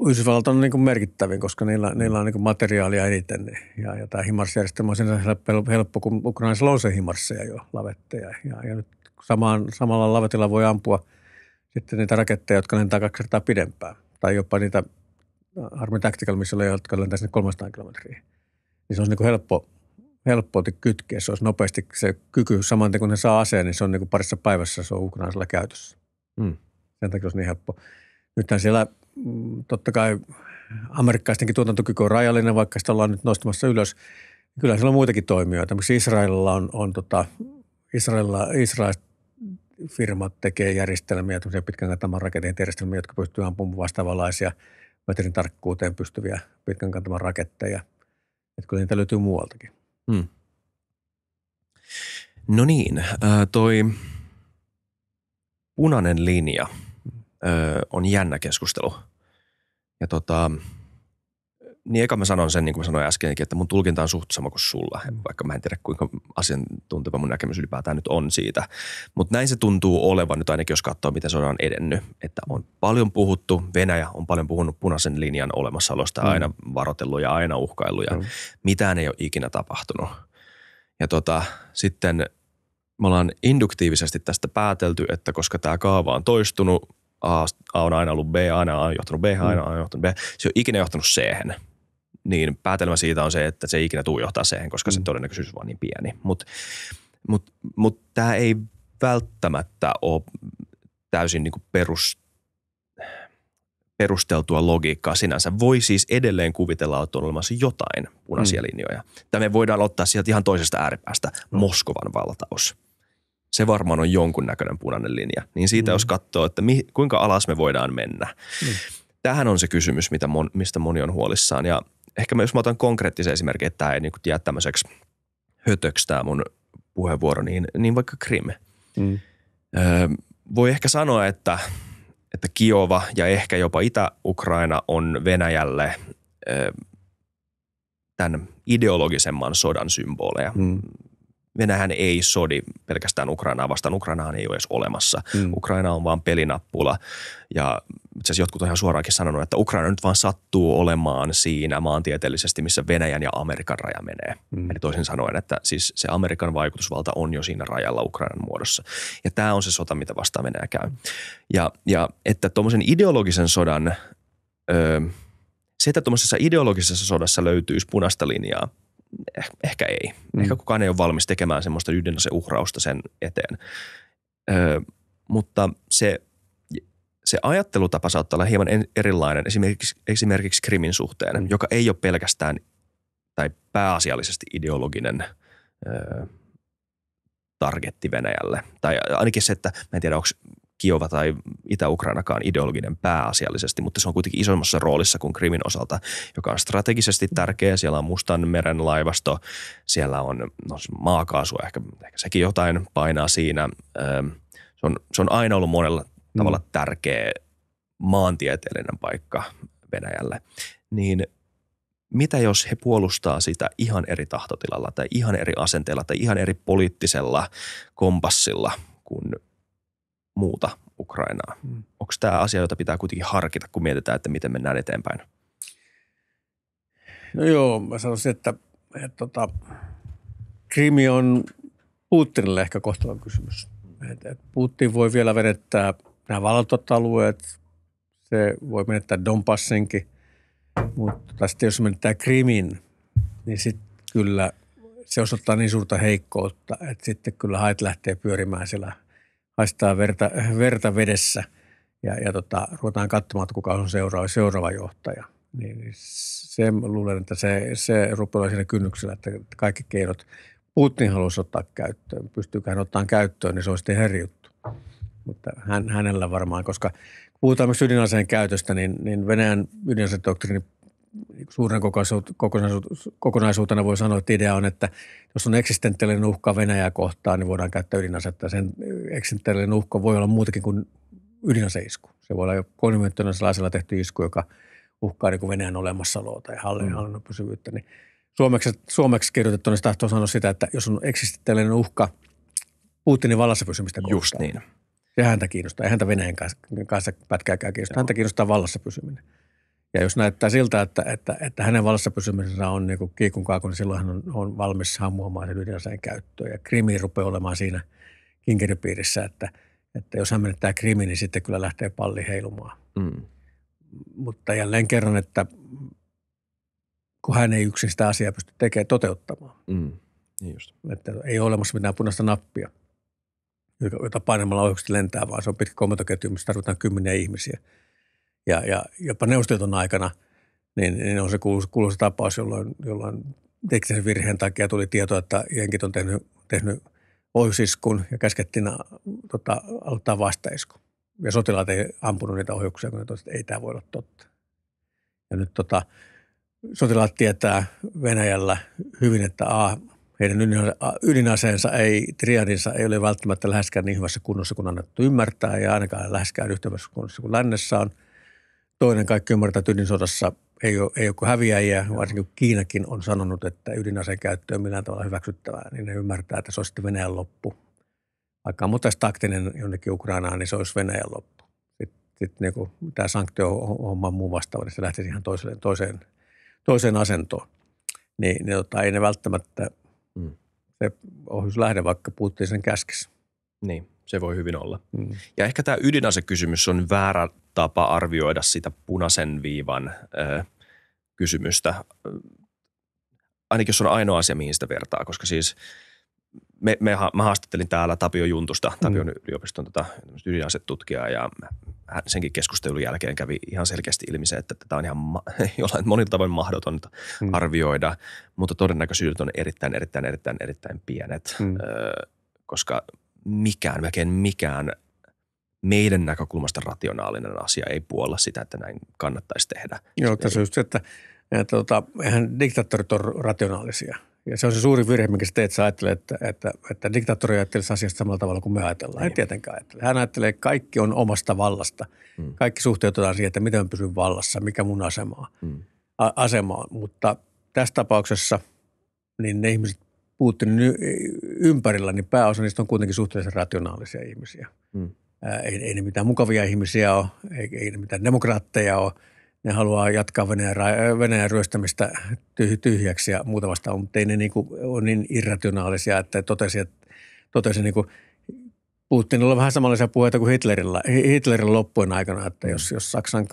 Speaker 2: Yhdysvallat on niin kuin merkittävin, koska niillä, niillä on niin kuin materiaalia eniten. Niin- ja, ja tämä himarsjärjestelmä on sinänsä helppo, kun Ukrainassa se himarsseja jo lavetteja. Ja, ja nyt samaan, samalla lavetilla voi ampua sitten niitä raketteja, jotka lentää kaksi kertaa pidempään. Tai jopa niitä äh, Army Tactical oli, jotka lentää sinne 300 kilometriä niin se on niin kuin helppo, helppo kytkeä. Se olisi nopeasti se kyky, saman kun ne saa aseen, niin se on niin kuin parissa päivässä se on ukrainaisella käytössä. Mm. Sen takia se on niin helppo. Nythän siellä mm, totta kai amerikkaistenkin tuotantokyky on rajallinen, vaikka sitä ollaan nyt nostamassa ylös. Kyllä siellä on muitakin toimijoita. Esimerkiksi Israelilla on, on tota, Israelilla, Israel firmat tekee järjestelmiä, tämmöisiä pitkän kantaman raketin järjestelmiä, jotka pystyvät ampumaan vastaavanlaisia metrin tarkkuuteen pystyviä pitkän kantaman raketteja – että kyllä niitä löytyy muualtakin. Hmm. No niin, äh, toi punainen linja äh,
Speaker 1: on jännä keskustelu. Ja tota, niin eka mä sanon sen, niin kuin mä sanoin äskenkin, että mun tulkinta on suht sama kuin sulla, mm. vaikka mä en tiedä kuinka asiantunteva mun näkemys ylipäätään nyt on siitä. Mutta näin se tuntuu olevan nyt ainakin, jos katsoo, miten se on edennyt. Että on paljon puhuttu, Venäjä on paljon puhunut punaisen linjan olemassaolosta, mm. aina varotellut ja aina uhkaillut ja mm. mitään ei ole ikinä tapahtunut. Ja tota, sitten me ollaan induktiivisesti tästä päätelty, että koska tämä kaava on toistunut, A, on aina ollut B, aina A on johtanut B, aina A on mm. johtanut B. Se on ikinä johtanut C niin päätelmä siitä on se, että se ei ikinä tule johtaa siihen, koska mm. se todennäköisyys on vaan niin pieni. Mutta mut, mut tämä ei välttämättä ole täysin niinku perus, perusteltua logiikkaa sinänsä. Voi siis edelleen kuvitella, että on olemassa jotain punaisia mm. linjoja. Tämä me voidaan ottaa sieltä ihan toisesta ääripäästä mm. Moskovan valtaus. Se varmaan on jonkunnäköinen punainen linja. Niin siitä mm. jos katsoo, että mi, kuinka alas me voidaan mennä. Mm. Tähän on se kysymys, mitä mon, mistä moni on huolissaan. Ja – ehkä jos mä otan konkreettisen esimerkin, että tämä ei niin kuin jää tämmöiseksi hötöksi tämä mun puheenvuoro, niin, niin vaikka Krim. Mm. Öö, voi ehkä sanoa, että, että Kiova ja ehkä jopa Itä-Ukraina on Venäjälle öö, tämän ideologisemman sodan symboleja. Mm. Venähän ei sodi pelkästään Ukrainaa vastaan. Ukrainahan ei ole edes olemassa. Mm. Ukraina on vain pelinappula ja itse jotkut on ihan suoraankin sanonut, että Ukraina nyt vaan sattuu olemaan siinä maantieteellisesti, missä Venäjän ja Amerikan raja menee. Mm. Eli toisin sanoen, että siis se Amerikan vaikutusvalta on jo siinä rajalla Ukrainan muodossa. Ja tämä on se sota, mitä vastaan Venäjä käy. Ja, ja että tuommoisen ideologisen sodan, ö, se, että tuommoisessa ideologisessa sodassa löytyisi punaista linjaa, eh, ehkä ei. Mm. Ehkä kukaan ei ole valmis tekemään semmoista ydinaseuhrausta sen eteen. Ö, mutta se – se ajattelutapa saattaa olla hieman erilainen esimerkiksi, esimerkiksi krimin suhteen, mm. joka ei ole pelkästään tai pääasiallisesti ideologinen ö, targetti Venäjälle. Tai ainakin se, että mä en tiedä, onko Kiova tai Itä-Ukrainakaan ideologinen pääasiallisesti, mutta se on kuitenkin isommassa roolissa kuin Krimin osalta, joka on strategisesti tärkeä. Siellä on Mustan meren laivasto, siellä on no, maakaasu, ehkä, ehkä sekin jotain painaa siinä. Ö, se on, se on aina ollut monella mm. tavalla tärkeä maantieteellinen paikka Venäjälle, niin mitä jos he puolustaa sitä ihan eri tahtotilalla tai ihan eri asenteella tai ihan eri poliittisella kompassilla kuin muuta Ukrainaa? Mm. Onko tämä asia, jota pitää kuitenkin harkita, kun mietitään, että miten mennään eteenpäin?
Speaker 2: No joo, mä sanoisin, että, että tota, Krimi on Putinille ehkä kohtalon kysymys. Et, et Putin voi vielä vedettää – nämä vallatut alueet, se voi menettää Donbassinkin, mutta sitten jos menettää Krimin, niin sitten kyllä se osoittaa niin suurta heikkoutta, että sitten kyllä hait lähtee pyörimään siellä, haistaa verta, verta vedessä ja, ja tota, ruvetaan katsomaan, kuka on seuraava, seuraava johtaja. Niin se luulen, että se, se rupeaa siinä kynnyksellä, että kaikki keinot Putin haluaisi ottaa käyttöön. Pystyykö hän ottaa käyttöön, niin se on sitten mutta hän, hänellä varmaan, koska puhutaan myös ydinaseen käytöstä, niin, niin Venäjän ydinasedoktriini suuren kokonaisuutena voi sanoa, että idea on, että jos on eksistentiaalinen uhka Venäjää kohtaan, niin voidaan käyttää ydinasetta. Sen eksistentiaalinen uhka voi olla muutakin kuin ydinaseisku. Se voi olla jo konventionaalisella tehty isku, joka uhkaa niin kuin Venäjän olemassaoloa tai mm. hallinnon mm. pysyvyyttä. Niin suomeksi, suomeksi kirjoitettu se tahtoo sanoa sitä, että jos on eksistentiaalinen uhka Putinin vallassa pysymistä kohtaan. Just niin. Se häntä kiinnostaa. Ei häntä Venäjän kanssa, kanssa pätkääkään kiinnostaa. Häntä kiinnostaa vallassa pysyminen. Ja jos näyttää siltä, että, että, että hänen vallassa pysymisensä on niin kiikun kaakun, niin silloin hän on, on valmis sammuamaan sen ydinaseen käyttöön. Ja krimi rupeaa olemaan siinä kinkeripiirissä, että, että jos hän menettää krimi, niin sitten kyllä lähtee palli heilumaan. Mm. Mutta jälleen kerran, että kun hän ei yksin sitä asiaa pysty tekemään toteuttamaan. Mm. Niin just. Että ei ole olemassa mitään punaista nappia – jota painamalla ohjukset lentää, vaan se on pitkä komentoketju, missä tarvitaan kymmeniä ihmisiä. Ja, ja jopa neuvostoliiton aikana niin, niin on se kuuluisa tapaus, jolloin, jolloin teknisen virheen takia tuli tieto, että jenkit on tehnyt, tehnyt ohjusiskun ja käskettiin tota, aloittaa vastaisku. Ja sotilaat ei ampunut niitä ohjuksia, kun ne tosiaan, että ei tämä voi olla totta. Ja nyt tota, sotilaat tietää Venäjällä hyvin, että A, heidän ydinaseensa ei, triadinsa ei ole välttämättä läheskään niin hyvässä kunnossa kuin annettu ymmärtää ja ainakaan läheskään yhtä hyvässä kunnossa kuin lännessä on. Toinen kaikki ymmärtää, että ydinsodassa ei ole, ei ole kuin häviäjiä, varsinkin Kiinakin on sanonut, että ydinaseen käyttö on millään tavalla hyväksyttävää, niin ne ymmärtää, että se olisi Venäjän loppu. Vaikka ammuttaisiin taktinen jonnekin Ukrainaan, niin se olisi Venäjän loppu. Sitten, sitten niin tämä sanktio on muu vastaava, niin se lähtee ihan toiseen, toiseen, toiseen asentoon. Niin, niin tota, ei ne välttämättä – Mm. Se ohjuslähde vaikka puhuttiin sen käskessä. Niin, se voi hyvin olla. Mm. Ja ehkä tämä ydinasekysymys
Speaker 1: on väärä tapa arvioida sitä punaisen viivan ö, kysymystä. Ainakin jos on ainoa asia, mihin sitä vertaa, koska siis – me, me, mä haastattelin täällä Tapio Juntusta, mm. Tapion mm. yliopiston tota, ydinasetutkijaa ja hän senkin keskustelun jälkeen kävi ihan selkeästi ilmi se, että tätä on ihan ma- jollain monilla tavoin mahdotonta mm. arvioida, mutta todennäköisyydet on erittäin, erittäin, erittäin, erittäin pienet, mm. ö, koska mikään, melkein mikään meidän näkökulmasta rationaalinen asia ei puolla sitä, että näin kannattaisi tehdä.
Speaker 2: Joo, tässä just se, että, että, että, tota, että eihän diktaattorit ole rationaalisia – ja se on se suuri virhe, minkä sä teet. Sä ajattelet, että, että, että diktaattori ajattelee asiasta samalla tavalla kuin me ajatellaan. Ei niin. tietenkään ajattele. Hän ajattelee, että kaikki on omasta vallasta. Hmm. Kaikki suhteutetaan siihen, että miten mä pysyn vallassa, mikä mun asema on. Hmm. A- asema on. Mutta tässä tapauksessa niin ne ihmiset Putinin ympärillä, niin pääosa niistä on kuitenkin suhteellisen rationaalisia ihmisiä. Hmm. Ää, ei, ei ne mitään mukavia ihmisiä ole, ei, ei ne mitään demokraatteja ole – ne haluaa jatkaa Venäjän, Venäjän ryöstämistä tyhjäksi ja muuta vastaan, mutta ei ne niin kuin ole niin irrationaalisia, että totesi, että totesi niin kuin Putinilla on vähän samanlaisia puheita kuin Hitlerillä, Hitlerin loppujen aikana, että jos, jos Saksan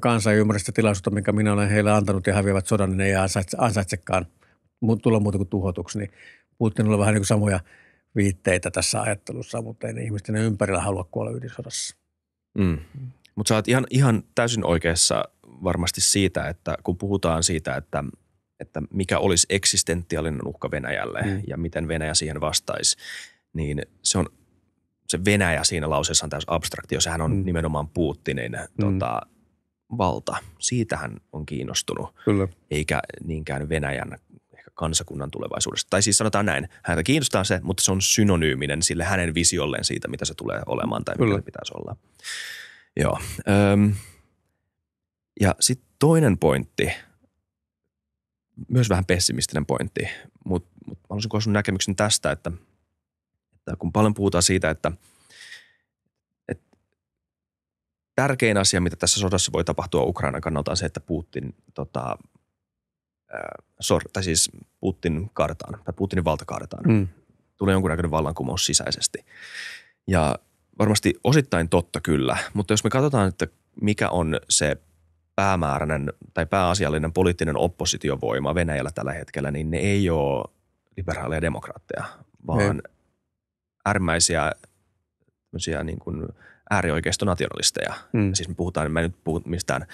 Speaker 2: kansa ei ymmärrä sitä tilaisuutta, minkä minä olen heille antanut ja häviävät sodan, niin ne ei ansaitse, ansaitsekaan tulla muuta kuin tuhotuksi. Niin Putinilla on vähän niin kuin samoja viitteitä tässä ajattelussa, mutta ei ne ihmisten ympärillä halua kuolla ydinsodassa. Mm. Mutta sä oot
Speaker 1: ihan, ihan täysin oikeassa varmasti siitä, että kun puhutaan siitä, että, että mikä olisi eksistentiaalinen uhka Venäjälle mm. ja miten Venäjä siihen vastaisi, niin se on se Venäjä siinä lauseessa on täys abstraktio. Sehän on mm. nimenomaan Putinin mm. tota, valta. Siitähän on kiinnostunut, Kyllä. eikä niinkään Venäjän ehkä kansakunnan tulevaisuudesta. Tai siis sanotaan näin, häntä kiinnostaa se, mutta se on synonyyminen sille hänen visiolleen siitä, mitä se tulee olemaan tai Kyllä. mitä se pitäisi olla. Joo. Öm, ja sitten toinen pointti, myös vähän pessimistinen pointti, mutta mut haluaisin kuulla sun näkemyksen tästä, että, että kun paljon puhutaan siitä, että, että tärkein asia, mitä tässä sodassa voi tapahtua Ukrainan kannalta on se, että Putin tota, sor, tai siis Putin kartaan tai Putinin valtakartaan. Mm. Tulee jonkunnäköinen vallankumous sisäisesti. Ja varmasti osittain totta kyllä, mutta jos me katsotaan, että mikä on se päämääräinen tai pääasiallinen poliittinen oppositiovoima Venäjällä tällä hetkellä, niin ne ei ole liberaaleja demokraatteja, vaan ei. Niin. äärimmäisiä niin kuin äärioikeistonationalisteja. Mm. Siis me puhutaan, mä nyt puhu mistään,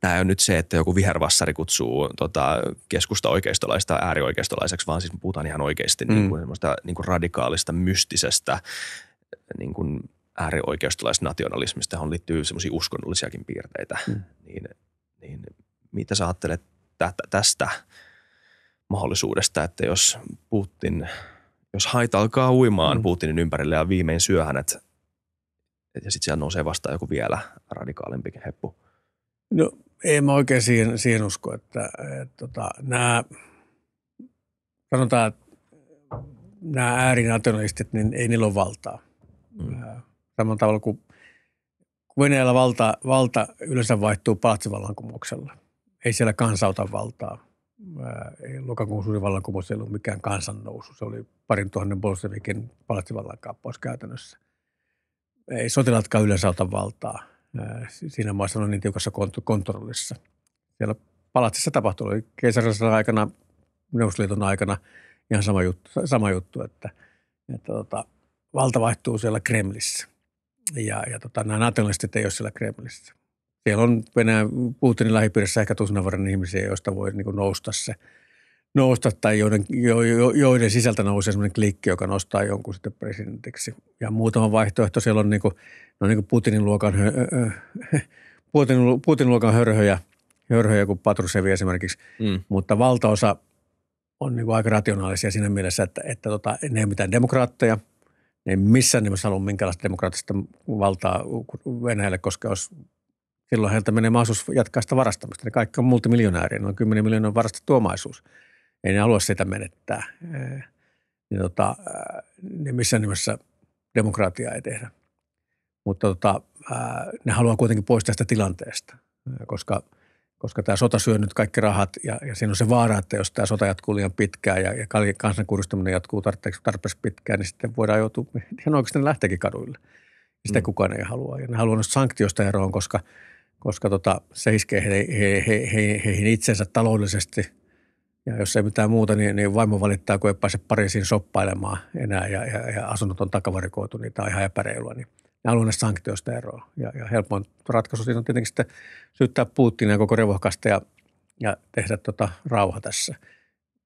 Speaker 1: tämä on nyt se, että joku vihervassari kutsuu tota, keskusta oikeistolaista äärioikeistolaiseksi, vaan siis me puhutaan ihan oikeasti mm. niin hmm. kuin semmoista niin kuin radikaalista, mystisestä niin kuin äärioikeistolaisnationalismista, johon liittyy semmoisia uskonnollisiakin piirteitä. Mm. Niin niin mitä sä ajattelet tästä mahdollisuudesta, että jos Putin, jos haita alkaa uimaan mm. Putinin ympärille ja viimein syö hänet, ja sitten siellä nousee vastaan joku vielä radikaalimpi
Speaker 2: heppu? No ei mä oikein siihen, siihen usko, että, et, tota, nämä, sanotaan, että nämä äärinationalistit, niin ei niillä ole valtaa. Mm. Samalla tavalla kuin Venäjällä valta, valta yleensä vaihtuu paatsivallankumouksella. Ei siellä kansauta valtaa. Lokakuun suuri vallankumous ei ollut mikään kansannousu. Se oli parin tuhannen bolshevikin palatsivallankaappaus käytännössä. Ei sotilaatkaan yleensä ota valtaa. Siinä maassa on niin tiukassa kont- kontrollissa. Siellä palatsissa tapahtui keisarillisella aikana, Neuvostoliiton aikana ihan sama juttu, sama juttu että, että tota, valta vaihtuu siellä Kremlissä – ja, ja tota, nämä nationalistit ei ole siellä Kremlissä. Siellä on Venäjän Putinin lähipiirissä ehkä tusina verran ihmisiä, joista voi niin kuin nousta se nousta tai joiden, jo, jo, joiden sisältä nousee sellainen klikki, joka nostaa jonkun sitten presidentiksi. Ja muutama vaihtoehto siellä on niin kuin, no niin kuin Putinin luokan, hö, ö, Putin, Putin luokan hörhöjä, hörhöjä kuin Patrusevi esimerkiksi, mm. mutta valtaosa on niin kuin aika rationaalisia siinä mielessä, että, että tota, ne ei ole mitään demokraatteja, niin missään nimessä halua minkäänlaista demokraattista valtaa Venäjälle, koska olisi, silloin heiltä menee mahdollisuus jatkaa sitä varastamista. Ne kaikki on multimiljonääriä, noin 10 miljoonaa varastettu omaisuus. Ei ne halua sitä menettää. Niin, tota, niin missään nimessä demokraatiaa ei tehdä. Mutta tota, ne haluaa kuitenkin poistaa tästä tilanteesta, koska – koska tämä sota syö nyt kaikki rahat ja, ja siinä on se vaara, että jos tämä sota jatkuu liian pitkään ja, ja kansankuristaminen jatkuu tarpeeksi, tarpeeksi pitkään, niin sitten voidaan joutua ihan niin oikeasti lähteekin kaduille. Sitä mm. kukaan ei halua. Ja ne haluaa noista sanktioista eroon, koska, koska tota, se iskee he, he, he, he, heihin itsensä taloudellisesti. Ja jos ei mitään muuta, niin, niin vaimo valittaa, kun ei pääse Pariisiin soppailemaan enää ja, ja, ja asunnot on takavarikoitu, niin tämä on ihan epäreilua. Niin ja haluaa näistä sanktioista eroa. Ja, ja helpoin ratkaisu siinä on tietenkin sitten syyttää Putinia koko revohkasta ja, ja tehdä tota rauha tässä.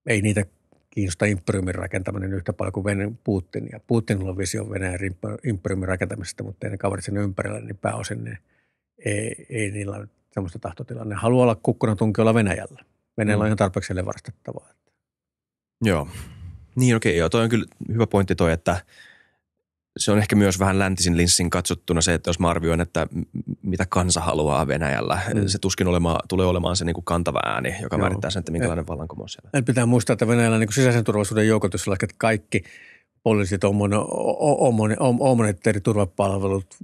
Speaker 2: Ei niitä kiinnosta imperiumin rakentaminen yhtä paljon kuin Venäjän Putin. Ja Putinilla on visio Venäjän imperiumin rakentamisesta, mutta ne kaverit sen ympärillä, niin pääosin ne ei, ei niillä ole sellaista tahtotilaa. Ne haluaa olla kukkunatunkiolla Venäjällä. Venäjällä on mm. ihan tarpeeksi varastettavaa.
Speaker 1: Joo. Niin okei, okay, joo. Toi on kyllä hyvä pointti toi, että – se on ehkä myös vähän läntisin linssin katsottuna se, että jos mä arvioin, että mitä kansa haluaa Venäjällä, mm. se tuskin olema, tulee olemaan se niin kuin kantava ääni, joka Joo. määrittää sen, että minkälainen vallankumous siellä.
Speaker 2: En pitää muistaa, että Venäjällä niin kuin sisäisen turvallisuuden joukot, jos lasket kaikki poliisit, omonet eri turvapalvelut,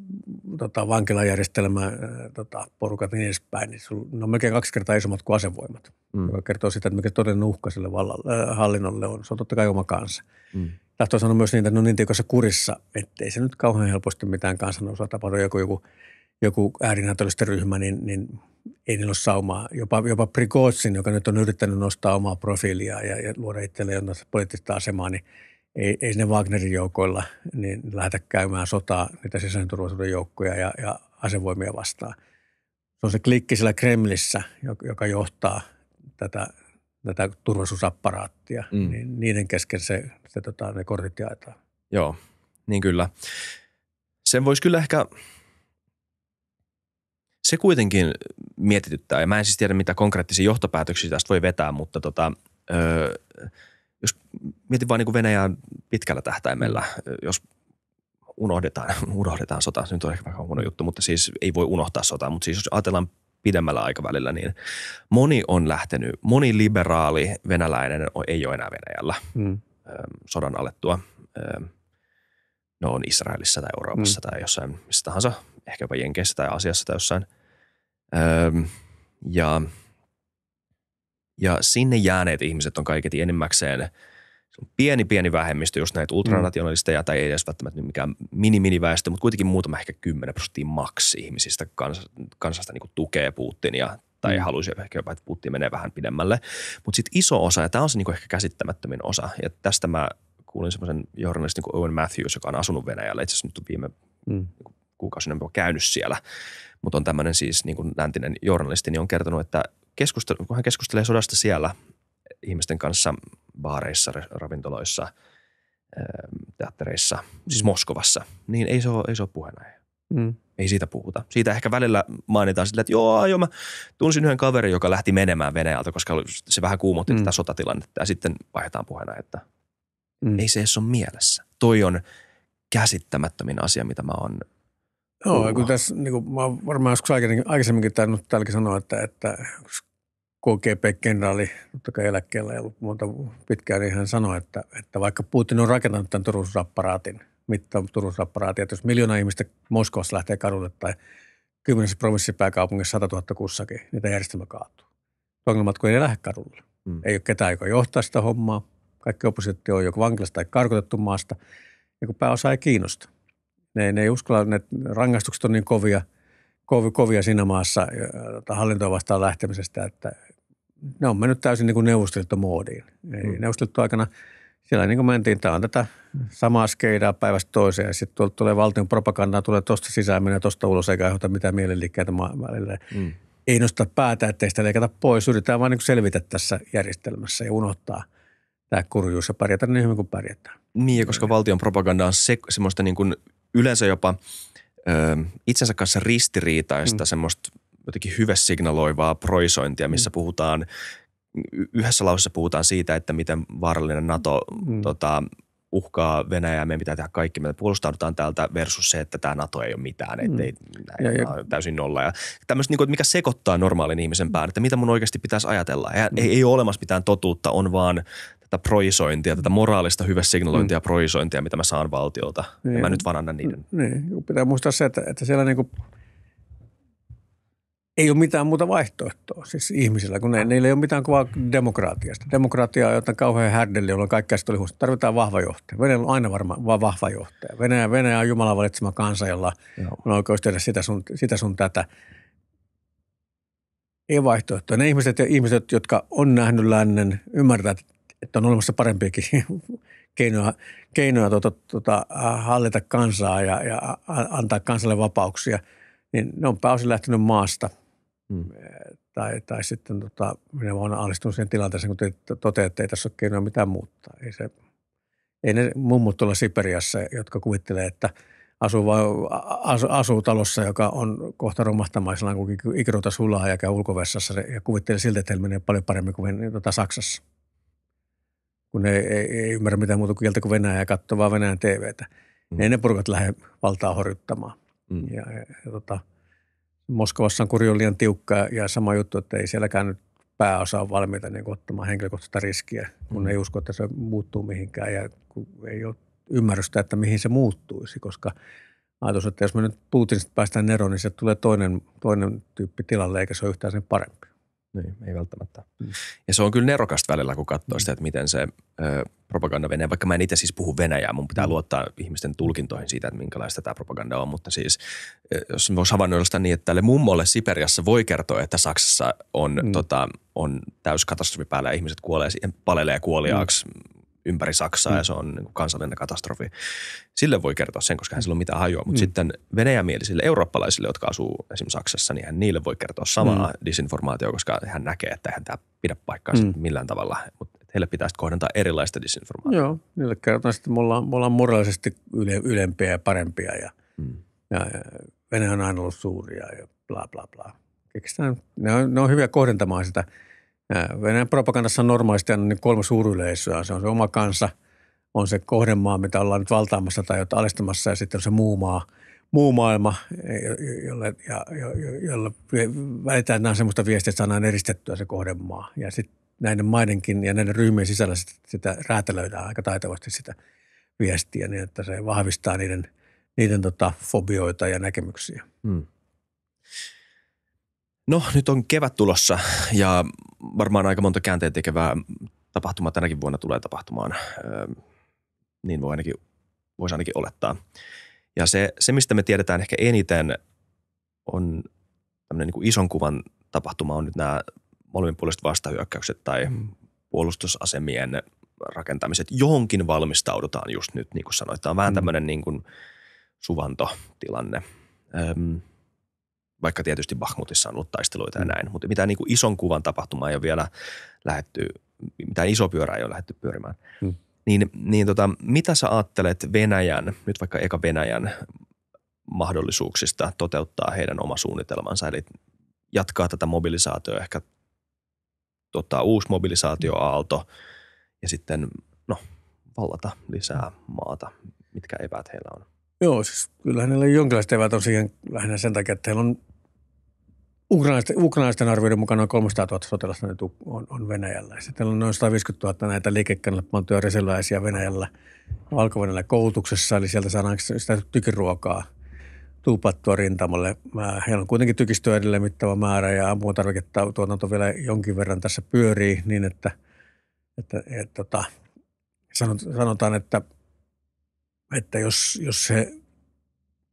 Speaker 2: tota, vankilajärjestelmä, tota, porukat ja niin edespäin, niin sulla, ne no on melkein kaksi kertaa isommat kuin asevoimat, mm. joka kertoo sitä, että mikä todellinen uhka sille vallalle, hallinnolle on. Se on totta kai oma kansa. Mm tahtoo sanoa myös niin, että ne on niin tiukassa kurissa, ettei se nyt kauhean helposti mitään kansanousua tapahdu. Joku, joku, joku ryhmä, niin, niin ei niillä ole saumaa. Jopa, jopa Prigozhin, joka nyt on yrittänyt nostaa omaa profiilia ja, ja luoda itselleen jotain poliittista asemaa, niin ei, ei ne Wagnerin joukoilla niin lähdetä käymään sotaa niitä sisäisen turvallisuuden joukkoja ja, ja asevoimia vastaan. Se on se klikki siellä Kremlissä, joka johtaa tätä, tätä turvallisuusapparaattia. Mm. Niin niiden kesken se se, tota, ne kortit jaetaan. Joo,
Speaker 1: niin kyllä. Sen voisi kyllä ehkä, se kuitenkin mietityttää. Ja mä en siis tiedä, mitä konkreettisia johtopäätöksiä tästä voi vetää, mutta tota, öö, jos mietin vaan niin Venäjän pitkällä tähtäimellä, jos unohdetaan, unohdetaan sota, se nyt on ehkä vähän huono juttu, mutta siis ei voi unohtaa sotaa, mutta siis jos ajatellaan pidemmällä aikavälillä, niin moni on lähtenyt, moni liberaali venäläinen ei ole enää Venäjällä. Hmm. Ähm, sodan alettua. No on Israelissa tai Euroopassa mm. tai jossain missä tahansa, ehkä jopa Jenkeissä tai Asiassa tai jossain. Ähm, ja, ja sinne jääneet ihmiset on kaiketi enimmäkseen pieni, pieni vähemmistö, just näitä mm. ultranationalisteja, mm. tai ei edes välttämättä mikään mini väestö mutta kuitenkin muutama ehkä 10 prosenttia maksi ihmisistä kans, kansasta niin tukee Putinia tai mm. haluaisi ehkä jopa, että Putin menee vähän pidemmälle. Mutta sitten iso osa, ja tämä on se niinku ehkä käsittämättömin osa, ja tästä mä kuulin semmoisen journalistin kuin Owen Matthews, joka on asunut Venäjällä, itse asiassa nyt on viime mm. Niinku kuukausina on käynyt siellä, mutta on tämmöinen siis niin kuin läntinen journalisti, niin on kertonut, että keskustelu, kun hän keskustelee sodasta siellä ihmisten kanssa baareissa, ravintoloissa, ähm, teattereissa, siis Moskovassa, niin ei se ole, ei se ole puheenaihe. Mm. Ei siitä puhuta. Siitä ehkä välillä mainitaan sillä, että joo, joo, mä tunsin yhden kaverin, joka lähti menemään Venäjältä, koska se vähän kuumotti mm. tätä sotatilannetta ja sitten vaihdetaan puheena, että mm. ei se edes ole mielessä. Toi on käsittämättömin asia, mitä mä oon
Speaker 2: Joo, no, kun tässä, niin kuin, mä oon varmaan joskus aikaisemminkin, aikaisemminkin tainnut täälläkin sanoa, että, että KGP-kenraali, totta kai eläkkeellä ei ollut monta pitkään, niin hän sanoi, että, että vaikka Putin on rakentanut tämän turvallisuusapparaatin – mittausturvallisuusaparaattia. Jos miljoona ihmistä Moskovassa lähtee kadulle tai kymmenessä provinssipääkaupungissa 100 000 kussakin, niin tämä järjestelmä kaatuu. Ongelmat kun ei lähde kadulle. Mm. Ei ole ketään, joka johtaa sitä hommaa. Kaikki oppositio on joko vankilasta tai karkotettu maasta. Ja kun pääosa ei kiinnosta. Ne, ne ei uskalla, ne rangaistukset on niin kovia, kovia, kovia siinä maassa tota, hallintoa vastaan lähtemisestä, että ne on mennyt täysin niin kuin neuvostoliittomoodiin. Mm. Neuvostoliitto aikana – siellä niin kuin mentiin, tämä on tätä samaa skeidaa päivästä toiseen. Sitten tuolta tulee valtion propagandaa, tulee tuosta sisään, menee tuosta ulos, eikä aiheuta mitään mielenliikkeitä maailman välillä. Mm. Ei nosta päätä, ettei sitä leikata pois. Yritetään vain niin selvitä tässä järjestelmässä ja unohtaa tämä kurjuus ja pärjätä niin hyvin kuin pärjätään. Niin, koska valtion propaganda on se,
Speaker 1: semmoista niin kuin yleensä jopa ö, itsensä kanssa ristiriitaista, mm. semmoista jotenkin signaloivaa proisointia, missä mm. puhutaan yhdessä lauseessa puhutaan siitä, että miten vaarallinen NATO mm. tota, uhkaa Venäjää, meidän pitää tehdä kaikki, me puolustaudutaan täältä versus se, että tämä NATO ei ole mitään, että mm. näin, ja, ja. on täysin nolla. Ja tämmöistä, niin kuin, mikä sekoittaa normaalin ihmisen pään, että mitä mun oikeasti pitäisi ajatella. Ja, mm. ei, ei ole olemassa mitään totuutta, on vaan tätä projisointia, tätä moraalista hyvä ja mm. projisointia, mitä mä saan valtiolta. Niin. Ja mä niin. nyt vaan annan niiden.
Speaker 2: Niin. Pitää muistaa se, että, että siellä niinku ei ole mitään muuta vaihtoehtoa siis ihmisillä, kun ne, niillä ei ole mitään kuvaa demokratiasta. Demokratia on jotain kauhean härdellä, jolloin kaikki sitä oli huomioon. Tarvitaan vahva johtaja. Venäjä on aina varma, vaan vahva johtaja. Venäjä, Venäjä on Jumalan valitsema kansa, jolla Joo. on oikeus tehdä sitä sun, sitä sun tätä. Ei vaihtoehtoa. Ne ihmiset, ja ihmiset, jotka on nähnyt lännen, ymmärtää, että on olemassa parempiakin keinoja, keinoja tuota, tuota, hallita kansaa ja, ja antaa kansalle vapauksia – niin ne on pääosin lähtenyt maasta – Hmm. Tai, tai sitten tota, minä olen alistunut siihen tilanteeseen, kun te toteatte, että ei tässä ole keinoa mitään muuttaa. Ei, se, ei ne mummut tuolla Siperiassa, jotka kuvittelee, että asuu, asu, asuu talossa, joka on kohta romahtamaisella, kun ikruta sulaa ja käy ulkovessassa ja kuvittelee siltä, että menee paljon paremmin kuin tota, Saksassa. Kun ei, ei, ei ymmärrä mitään muuta kieltä kuin Venäjä ja katsoo vaan Venäjän TVtä. Hmm. Ne ei ne porukat lähde valtaa horjuttamaan. Hmm. Ja, ja, ja, ja, tota, Moskovassa on kuri liian tiukka ja sama juttu, että ei sielläkään nyt pääosa ole valmiita niin ottamaan henkilökohtaista riskiä, kun mm. ei usko, että se muuttuu mihinkään ja ei ole ymmärrystä, että mihin se muuttuisi, koska ajatus, että jos me nyt Putinista päästään eroon, niin se tulee toinen, toinen tyyppi tilalle, eikä se ole yhtään sen parempi. Niin, ei välttämättä. Mm.
Speaker 1: Ja se on kyllä nerokasta välillä, kun katsoo sitä, että miten se ö, propaganda venee. Vaikka mä en itse siis puhu venäjää, mun pitää mm. luottaa ihmisten tulkintoihin siitä, että minkälaista tämä propaganda on. Mutta siis, jos voisi havainnoida sitä niin, että tälle mummolle Siperiassa voi kertoa, että Saksassa on, mm. tota, on täys katastrofi päällä ja ihmiset kuolee, palelee kuoliaaksi mm ympäri Saksaa mm. ja se on niin kansallinen katastrofi. Sille voi kertoa sen, koska hän sillä on mitään hajua. Mutta mm. sitten venäjämielisille eurooppalaisille, jotka asuu esimerkiksi Saksassa, niin hän niille voi kertoa samaa mm. disinformaatiota, koska hän näkee, että hän tämä pidä paikkaa mm. millään tavalla. Mutta heille pitäisi kohdentaa erilaista disinformaatiota.
Speaker 2: Joo, niille kerrotaan sitten, me ollaan, me ollaan moraalisesti yle, ylempiä ja parempia ja, mm. ja, ja Venäjä on aina ollut suuria ja bla bla bla. ne on, ne on hyviä kohdentamaan sitä – Venäjän propagandassa on normaalisti aina niin kolme suuryleisöä. Se on se oma kansa, on se kohdemaa, mitä ollaan nyt valtaamassa tai jotain alistamassa ja sitten on se muu maa, muu maailma, e, jolle, ja, jolle välitetään nämä semmoista viestiä, että saadaan eristettyä se kohdemaa. Ja sitten näiden maidenkin ja näiden ryhmien sisällä sitä, sitä räätälöidään aika taitavasti sitä viestiä niin, että se vahvistaa niiden, niiden tota, fobioita ja näkemyksiä. Hmm.
Speaker 1: No nyt on kevät tulossa ja varmaan aika monta käänteen tekevää tapahtumaa tänäkin vuonna tulee tapahtumaan. Öö, niin voi ainakin, voisi ainakin olettaa. Ja se, se, mistä me tiedetään ehkä eniten, on tämmöinen niin kuin ison kuvan tapahtuma on nyt nämä molemminpuoliset vastahyökkäykset tai mm. puolustusasemien rakentamiset. Johonkin valmistaudutaan just nyt, niin kuin sanoit. Tämä on vähän mm. tämmöinen niin kuin suvantotilanne. Öm, vaikka tietysti Bahmutissa on ollut taisteluita ja mm. näin, mutta mitään niin kuin ison kuvan tapahtumaa ei ole vielä lähetty, mitään iso pyörä ei ole lähetty pyörimään. Mm. Niin, niin tota, mitä sä ajattelet Venäjän, nyt vaikka eka Venäjän mahdollisuuksista toteuttaa heidän oma suunnitelmansa, eli jatkaa tätä mobilisaatioa, ehkä tota, uusi mobilisaatioaalto ja sitten no, vallata lisää maata, mitkä epäät heillä on.
Speaker 2: Joo, siis kyllä hänellä jonkinlaista eivät on siihen lähinnä sen takia, että heillä on Ukrainaisten, ukrainaisten arvioiden mukaan noin 300 000 sotilasta nyt on, on Venäjällä. Sitten on noin 150 000 näitä liikekannallepanttuja reserväisiä Venäjällä, valko koulutuksessa, eli sieltä saadaan sitä tykiruokaa tuupattua rintamalle. Mä, heillä on kuitenkin tykistöä edelleen mittava määrä ja tuotanto vielä jonkin verran tässä pyörii niin, että, että et, tota, sanotaan, että, että jos, jos he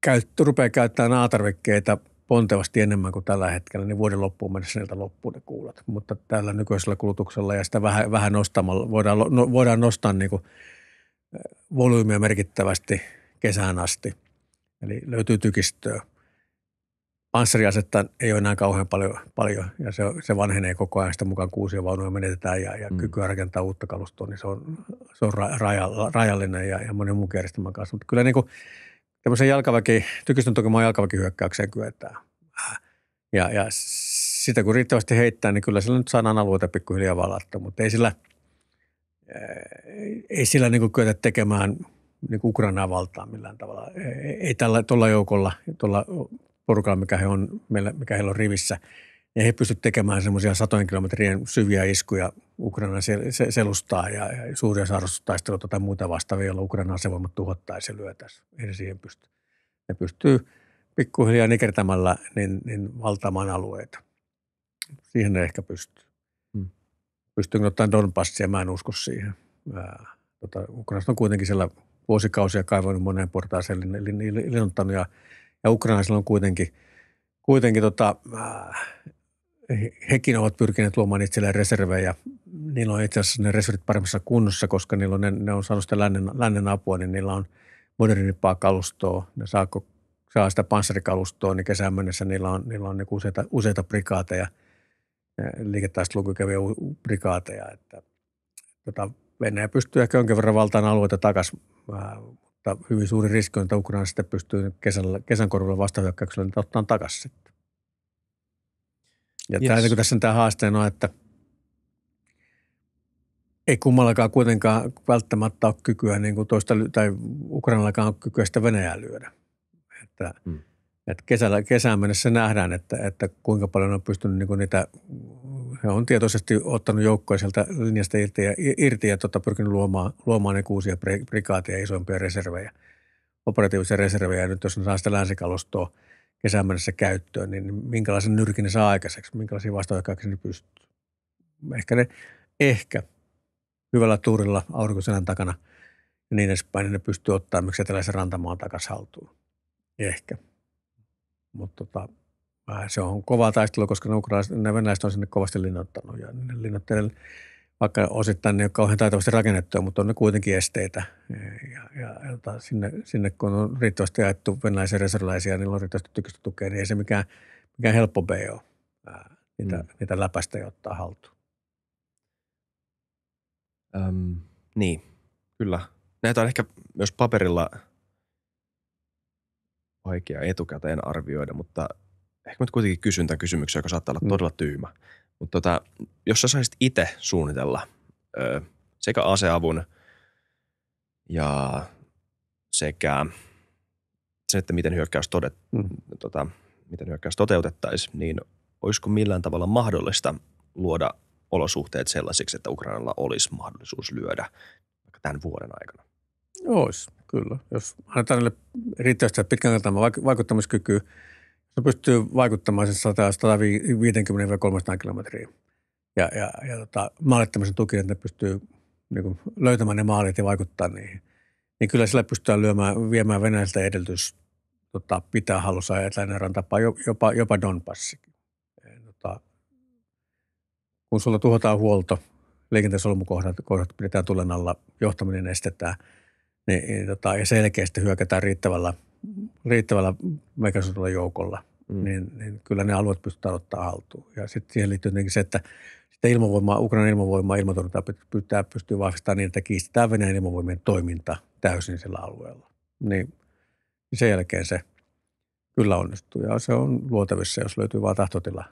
Speaker 2: käyt, rupeaa käyttämään A-tarvikkeita pontevasti enemmän kuin tällä hetkellä, niin vuoden loppuun mennessä niiltä loppuun ne kuulat. Mutta tällä nykyisellä kulutuksella ja sitä vähän, vähän nostamalla voidaan, no, voidaan nostaa niin kuin volyymiä merkittävästi kesään asti. Eli löytyy tykistöä. Panssariasetta ei ole enää kauhean paljon, paljon ja se, se vanhenee koko ajan. Sitä mukaan kuusia vaunuja menetetään ja, ja mm. kykyä rakentaa uutta kalustoa, niin se on, se on rajallinen ja, ja monen muun järjestelmän kanssa. Mutta kyllä niin kuin – tämmöisen jalkaväki, tykistön tukemaan jalkaväkihyökkäykseen kyetään. Ja, ja sitä kun riittävästi heittää, niin kyllä sillä nyt saadaan alueita pikkuhiljaa valattua, mutta ei sillä, eh, ei sillä niin kyetä tekemään niin Ukrainaa valtaa millään tavalla. Ei, tällä tuolla joukolla, tuolla porukalla, mikä, he on, mikä heillä on rivissä – ja he pystyivät tekemään semmoisia satojen kilometrien syviä iskuja Ukrainan selustaa ja, suuria saarustustaisteluita tai muuta vastaavia, joilla Ukrainan asevoimat tuhottaisi ja lyötäisi. He siihen pystyy. Ne pystyy pikkuhiljaa nikertämällä niin, niin valtaamaan alueita. Siihen ne ehkä pystyy. Hmm. Pystyykö ottaen Donbassia? Mä en usko siihen. tota, Ukrainasta on kuitenkin siellä vuosikausia kaivannut moneen portaaseen lennottanut lin, lin, lin, ja, ja Ukrainaisilla on kuitenkin, kuitenkin tota, ää, hekin ovat pyrkineet luomaan itselleen reservejä. Niillä on itse asiassa ne reservit paremmassa kunnossa, koska niillä on, ne, ne on saanut sitä lännen, lännen apua, niin niillä on modernimpaa kalustoa. Ne saako, saa sitä panssarikalustoa, niin kesän mennessä niillä on, niillä on niin useita, useita prikaateja, liiketaistelukykykäviä prikaateja. Että, tota, Venäjä pystyy ehkä jonkin verran valtaan alueita takaisin, mutta hyvin suuri riski on, että Ukraina sitten pystyy kesän, kesän korvilla vastahyökkäyksellä ottaa takaisin ja yes. tämä, niinku tässä on tämä haasteena, että ei kummallakaan kuitenkaan välttämättä ole kykyä, niin kuin toista, tai Ukrainallakaan ole kykyä sitä Venäjää lyödä. Että, mm. että kesällä, kesään mennessä nähdään, että, että kuinka paljon on pystynyt niin kuin niitä, he on tietoisesti ottanut joukkoja sieltä linjasta irti ja, irti ja tota, pyrkinyt luomaan, luomaan ne niinku uusia prikaatia ja isompia reservejä, operatiivisia reservejä. Ja nyt jos ne saa sitä länsikalustoa – kesän mennessä käyttöön, niin minkälaisen nyrkin ne saa aikaiseksi, minkälaisia vastaoikeuksia ne pystyy. Ehkä ne, ehkä hyvällä tuurilla aurinkoselän takana ja niin edespäin, niin ne pystyy ottaa myös eteläisen rantamaan takaisin haltuun. Ehkä. Mutta tota, se on kova taistelu, koska ne, ne venäläiset on sinne kovasti linnoittanut ja ne linnoittelee vaikka osittain ne ei ole kauhean taitavasti rakennettuja, mutta on ne kuitenkin esteitä. Ja, ja, ja sinne, sinne, kun on riittävästi jaettu venäläisiä reserviläisiä, niillä on riittävästi tykystä tukea, niin ei se mikään, mikään helppo B ole niitä, mm. niitä läpäistä ei ottaa haltuun.
Speaker 1: Öm, niin, kyllä. Näitä on ehkä myös paperilla vaikea etukäteen arvioida, mutta ehkä nyt kuitenkin kysyn tämän kysymyksen, joka saattaa olla mm. todella tyymä. Mutta tota, jos sä saisit itse suunnitella ö, sekä aseavun ja sekä sen, että miten hyökkäys, todet, mm. tota, miten hyökkäys toteutettaisiin, niin olisiko millään tavalla mahdollista luoda olosuhteet sellaisiksi, että Ukrainalla olisi mahdollisuus lyödä vaikka tämän vuoden aikana?
Speaker 2: Ois, kyllä. Jos annetaan niille riittävästi pitkän vaikuttamiskykyä, se pystyy vaikuttamaan sen siis 150-300 kilometriä. Ja, ja, ja tota, maalittamisen tämmöisen tuki, että ne pystyy niin kuin, löytämään ne maalit ja vaikuttaa niihin. Niin kyllä sillä pystytään lyömään, viemään Venäjältä edellytys tota, pitää halussa eteläinen tapaa jopa, jopa Donbassikin. Tota, kun sulla tuhotaan huolto, liikenteen kohdat pidetään tulen alla, johtaminen estetään, niin, niin tota, ja selkeästi hyökätään riittävällä – riittävällä megasuurella joukolla, mm. niin, niin kyllä ne alueet pystytään ottaa haltuun. Ja sitten siihen liittyy tietenkin se, että sitä ilmavoimaa, Ukrainan ilmavoimaa ilmatorjuntaa pitää pystyä vahvistamaan niin, että kiistetään Venäjän ilmavoimien toiminta täysin sillä alueella. Niin sen jälkeen se kyllä onnistuu ja se on luotavissa, jos löytyy vain tahtotila.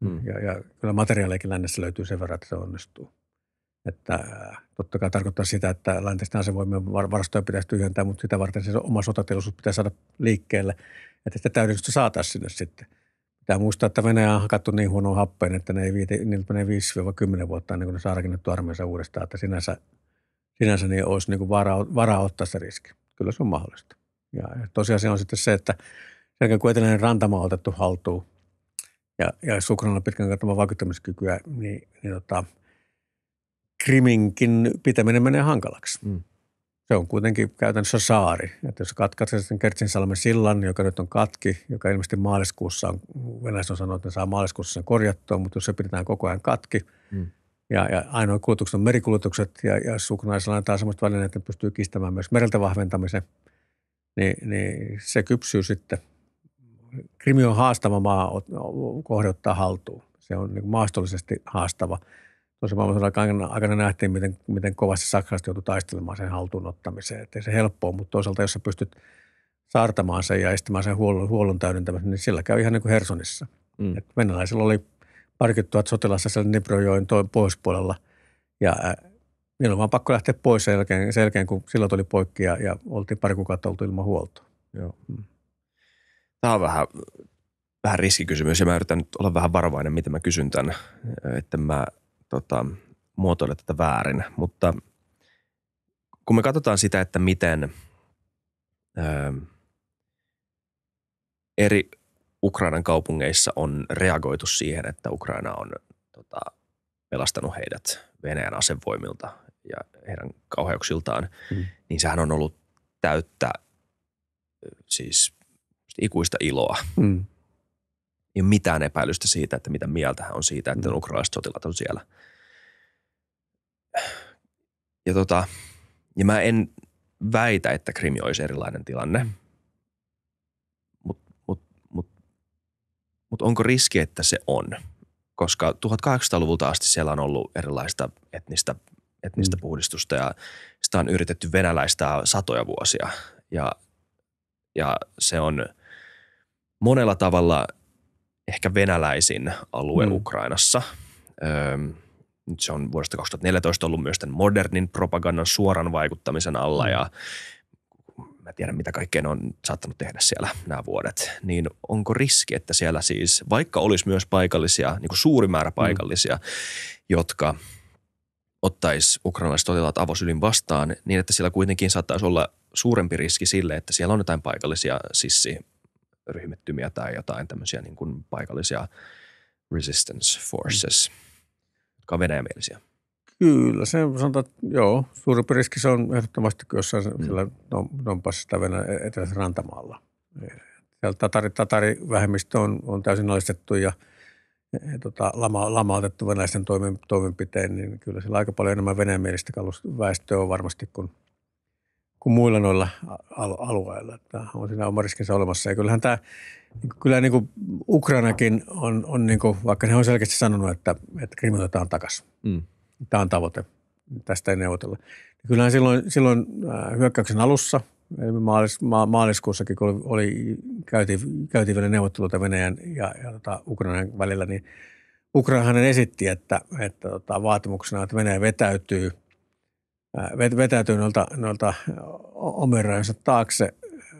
Speaker 2: Mm. Ja, ja kyllä materiaaleikin lännessä löytyy sen verran, että se onnistuu. Että äh, totta kai tarkoittaa sitä, että läntisten asevoimien varastoja pitäisi tyhjentää, mutta sitä varten se oma sotatilaisuus pitää saada liikkeelle, että sitä täydennystä saataisiin sinne sitten. Pitää muistaa, että Venäjä on hakattu niin huonoa happeen, että ne ei viite, niiltä menee 5-10 vuotta ennen kuin ne saa rakennettu armeensa uudestaan, että sinänsä, sinänsä niin olisi niin kuin varaa, varaa ottaa se riski. Kyllä se on mahdollista. Ja tosiasia on sitten se, että sen jälkeen kun eteläinen rantama on otettu haltuun ja, ja jos pitkän kattamaan vaikuttamiskykyä, niin, niin tota, Kriminkin pitäminen menee hankalaksi. Mm. Se on kuitenkin käytännössä saari. Että jos katkaisee sen Kertsinsalmen sillan, joka nyt on katki, joka ilmeisesti maaliskuussa on, Venäjä on sanonut, että ne saa maaliskuussa sen korjattua, mutta jos se pidetään koko ajan katki, mm. ja, ja ainoa kulutukset on merikulutukset, ja, ja on antaa sellaista välineitä, että ne pystyy kistämään myös mereltä vahventamisen, niin, niin se kypsyy sitten. Krimi on haastava maa kohdottaa haltuun. Se on niin maastollisesti haastava – toisen maailmansodan aikana nähtiin, miten, miten kovasti saksalaiset joutui taistelemaan sen haltuun ottamiseen. Että ei se helppoa, mutta toisaalta jos sä pystyt saartamaan sen ja estämään sen huollon, huollon täydentämisen, niin sillä käy ihan niin kuin Hersonissa. Mm. Et venäläisillä oli parikymmentä tuhat sotilassa siellä Nibrojoen pohjoispuolella ja ää, niillä on vaan pakko lähteä pois sen jälkeen, sen jälkeen kun silloin oli poikki ja, ja oltiin pari kuukautta oltu ilman huoltoa. Joo. Mm.
Speaker 1: Tämä on vähän, vähän riskikysymys ja mä yritän nyt olla vähän varovainen, mitä mä kysyn tämän, että mä – tota, muotoile tätä väärin, mutta kun me katsotaan sitä, että miten öö, eri Ukrainan kaupungeissa on reagoitu siihen, että Ukraina on tota, pelastanut heidät Venäjän asevoimilta ja heidän kauheuksiltaan, mm. niin sehän on ollut täyttä siis ikuista iloa. Mm ei ole mitään epäilystä siitä, että mitä mieltä hän on siitä, että mm. ukrainalaiset sotilaat on siellä. Ja, tota, ja mä en väitä, että Krimi olisi erilainen tilanne, mm. mutta mut, mut, mut onko riski, että se on? Koska 1800-luvulta asti siellä on ollut erilaista etnistä, etnistä mm. puhdistusta ja sitä on yritetty venäläistää satoja vuosia. Ja, ja se on monella tavalla – ehkä venäläisin alue mm. Ukrainassa. Öö, nyt se on vuodesta 2014 ollut myös tämän modernin propagandan suoran vaikuttamisen alla mm. ja mä tiedän mitä kaikkea ne on saattanut tehdä siellä nämä vuodet, niin onko riski, että siellä siis, vaikka olisi myös paikallisia, niin kuin suuri määrä mm. paikallisia, mm. jotka ottaisi ukrainalaiset sotilaat avosylin vastaan, niin että siellä kuitenkin saattaisi olla suurempi riski sille, että siellä on jotain paikallisia sissi ryhmittymiä tai jotain tämmöisiä niin kuin paikallisia resistance forces, mm. jotka on venäjämielisiä.
Speaker 2: Kyllä, se sanotaan, että joo, suurempi riski se on ehdottomasti jossain mm. siellä Donbassista Venäjän e-, eteläisessä rantamaalla. E, siellä tatari, tatarivähemmistö on, on täysin alistettu ja, ja e, tota, lama, lamautettu venäläisten toimen, toimenpiteen, niin kyllä sillä aika paljon enemmän venäjämielistä väestöä on varmasti kuin – kuin muilla noilla alueilla. Että on siinä oma riskinsä olemassa. Ja kyllähän tämä, niin kyllä niin kuin Ukrainakin on, on niin kuin, vaikka ne on selkeästi sanonut, että, että Krim otetaan takaisin. Mm. Tämä on tavoite. Tästä ei neuvotella. Kyllähän silloin, silloin hyökkäyksen alussa, maalis, ma, maaliskuussakin, kun oli, oli käytiin, käytiin vielä neuvotteluita Venäjän ja, ja tota, Ukrainan välillä, niin Ukrainahan esitti, että, että tota, vaatimuksena, että Venäjä vetäytyy – Äh, vetäytyy noilta, noilta omerojensa taakse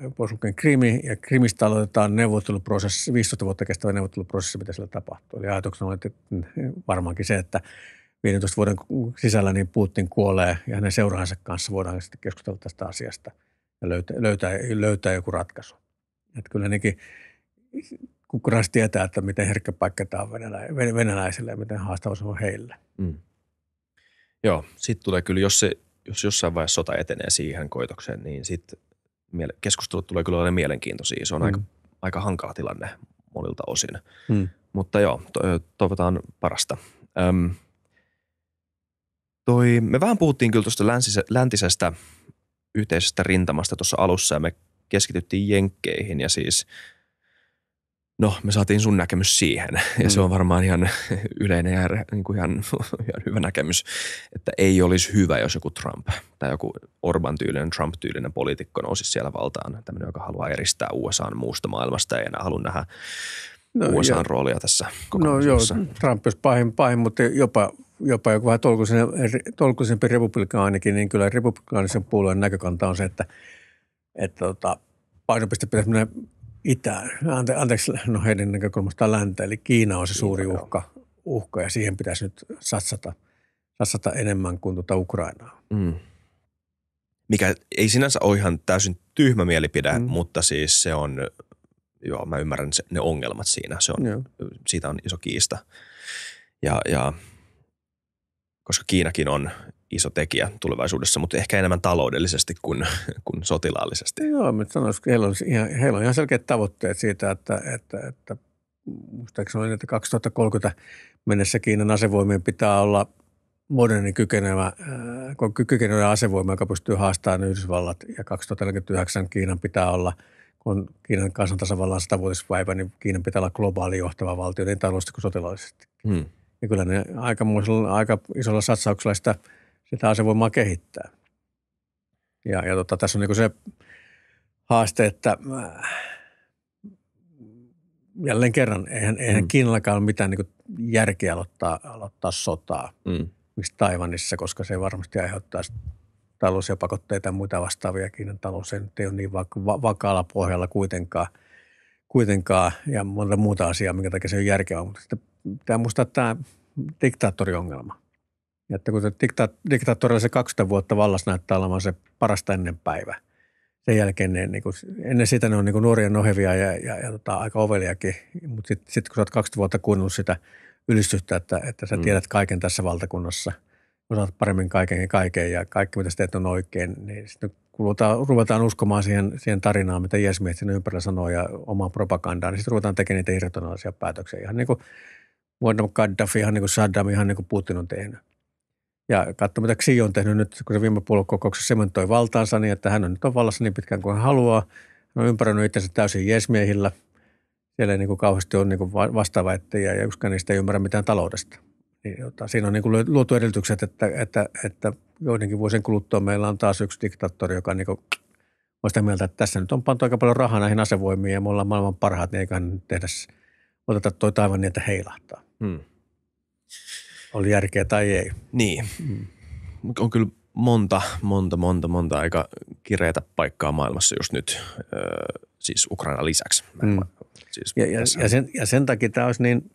Speaker 2: äh, pois Krimi, ja Krimistä aloitetaan neuvotteluprosessi, 15 vuotta kestävä neuvotteluprosessi, mitä siellä tapahtuu. Eli ajatuksena oli mm, varmaankin se, että 15 vuoden sisällä niin Putin kuolee ja hänen seuraansa kanssa voidaan sitten keskustella tästä asiasta ja löytää, löytää, löytää joku ratkaisu. Että kyllä nekin kukkuras tietää, että miten herkkä paikka tämä on venälä, venäläisille ja miten haastavuus se on heille. Mm.
Speaker 1: Joo, sitten tulee kyllä, jos se jos jossain vaiheessa sota etenee siihen koitokseen, niin sitten keskustelut tulee kyllä olemaan mielenkiintoisia. Se on mm. aika, aika hankala tilanne monilta osin. Mm. Mutta joo, to, toivotaan parasta. Öm, toi, me vähän puhuttiin kyllä tuosta läntisestä, läntisestä yhteisestä rintamasta tuossa alussa ja me keskityttiin jenkkeihin ja siis – No, me saatiin sun näkemys siihen ja mm. se on varmaan ihan yleinen ja niin kuin ihan, ihan hyvä näkemys, että ei olisi hyvä, jos joku Trump tai joku Orban-tyylinen, Trump-tyylinen poliitikko nousisi siellä valtaan, tämmöinen, joka haluaa eristää USAan muusta maailmasta ja enää halua nähdä no, USAn jo. roolia tässä
Speaker 2: No joo, Trump olisi pahin, pahin mutta jopa, jopa joku vähän tolkuisempi republikaanikin, niin kyllä republikaanisen puolueen näkökanta on se, että, että tota, painopiste pitäisi mennä itään, ante, anteeksi, no heidän näkökulmastaan länteen, eli Kiina on se Kiina, suuri uhka, uhka ja siihen pitäisi nyt satsata, satsata enemmän kuin tuota Ukrainaa.
Speaker 1: Mm. Mikä ei sinänsä ole ihan täysin tyhmä mielipide, mm. mutta siis se on, joo mä ymmärrän se, ne ongelmat siinä, se on, siitä on iso kiista. Ja, ja koska Kiinakin on iso tekijä tulevaisuudessa, mutta ehkä enemmän taloudellisesti kuin, kuin sotilaallisesti.
Speaker 2: Joo, mutta sanoisin, heillä on, ihan, heillä on ihan selkeät tavoitteet siitä, että, että, että muistaakseni niin, että 2030 mennessä Kiinan asevoimien pitää olla moderni kykenevä, äh, kykenevä asevoima, joka pystyy haastamaan Yhdysvallat ja 2049 Kiinan pitää olla – kun Kiinan kansantasavallan satavuotisvaiva, niin Kiinan pitää olla globaali johtava valtio niin taloudellisesti kuin sotilaallisesti. Hmm. Ja kyllä ne aika, aika isolla satsauksella sitä – sitä asevoimaa kehittää. Ja, ja tota, tässä on niin se haaste, että äh, jälleen kerran, eihän, eihän mm. Kiinallakaan ole mitään niin järkeä aloittaa, aloittaa sotaa. Mm. Miksi Taivanissa, koska se varmasti aiheuttaa taloudellisia pakotteita ja muita vastaavia. Kiinan talous ei ole niin va- vakaalla pohjalla kuitenkaan, kuitenkaan ja monta muuta asiaa, minkä takia se on järkevää. Mutta sitten pitää muistaa tämä diktaattoriongelma. Ja että kun se dikta- diktaattorilla se 20 vuotta vallassa näyttää olemaan se parasta ennen päivä. Sen jälkeen ne, niin kuin, ennen sitä ne on niin kuin nuoria nohevia ja, ja, ja tota, aika oveliakin, mutta sitten sit kun sä oot 20 vuotta kuunnellut sitä ylistystä, että, että sä mm. tiedät kaiken tässä valtakunnassa, osaat paremmin kaiken ja kaiken ja kaikki mitä sä teet on oikein, niin sitten kun ruvetaan uskomaan siihen, siihen tarinaan, mitä jeesmiehet sinne ympärillä sanoo ja omaa propagandaan, niin sitten ruvetaan tekemään niitä irrationaalisia päätöksiä. Ihan niin kuin Muammar Gaddafi, ihan niin kuin Saddam, ihan niin kuin Putin on tehnyt. Ja katso, mitä Xi on tehnyt nyt, kun se viime puoluekokouksessa sementoi valtaansa, niin että hän on nyt on vallassa niin pitkään kuin hän haluaa. Hän on ympäröinyt itsensä täysin jesmiehillä. Siellä ei niin kuin kauheasti ole niin kuin vastaväittäjiä ja yksikään niistä ei ymmärrä mitään taloudesta. Niin, jota, siinä on niin kuin luotu edellytykset, että, että, että joidenkin vuosien kuluttua meillä on taas yksi diktaattori, joka niin kuin on sitä mieltä, että tässä nyt on pantu aika paljon rahaa näihin asevoimiin ja me ollaan maailman parhaat, niin eiköhän tehdä, oteta toi taivaan niin, että heilahtaa. Hmm. Oli järkeä tai ei.
Speaker 1: Niin. Mm. On kyllä monta, monta, monta, monta aika kireitä paikkaa maailmassa just nyt, öö, siis Ukraina lisäksi.
Speaker 2: Mm. Siis ja, ja, ja, sen, ja sen takia tämä olisi niin,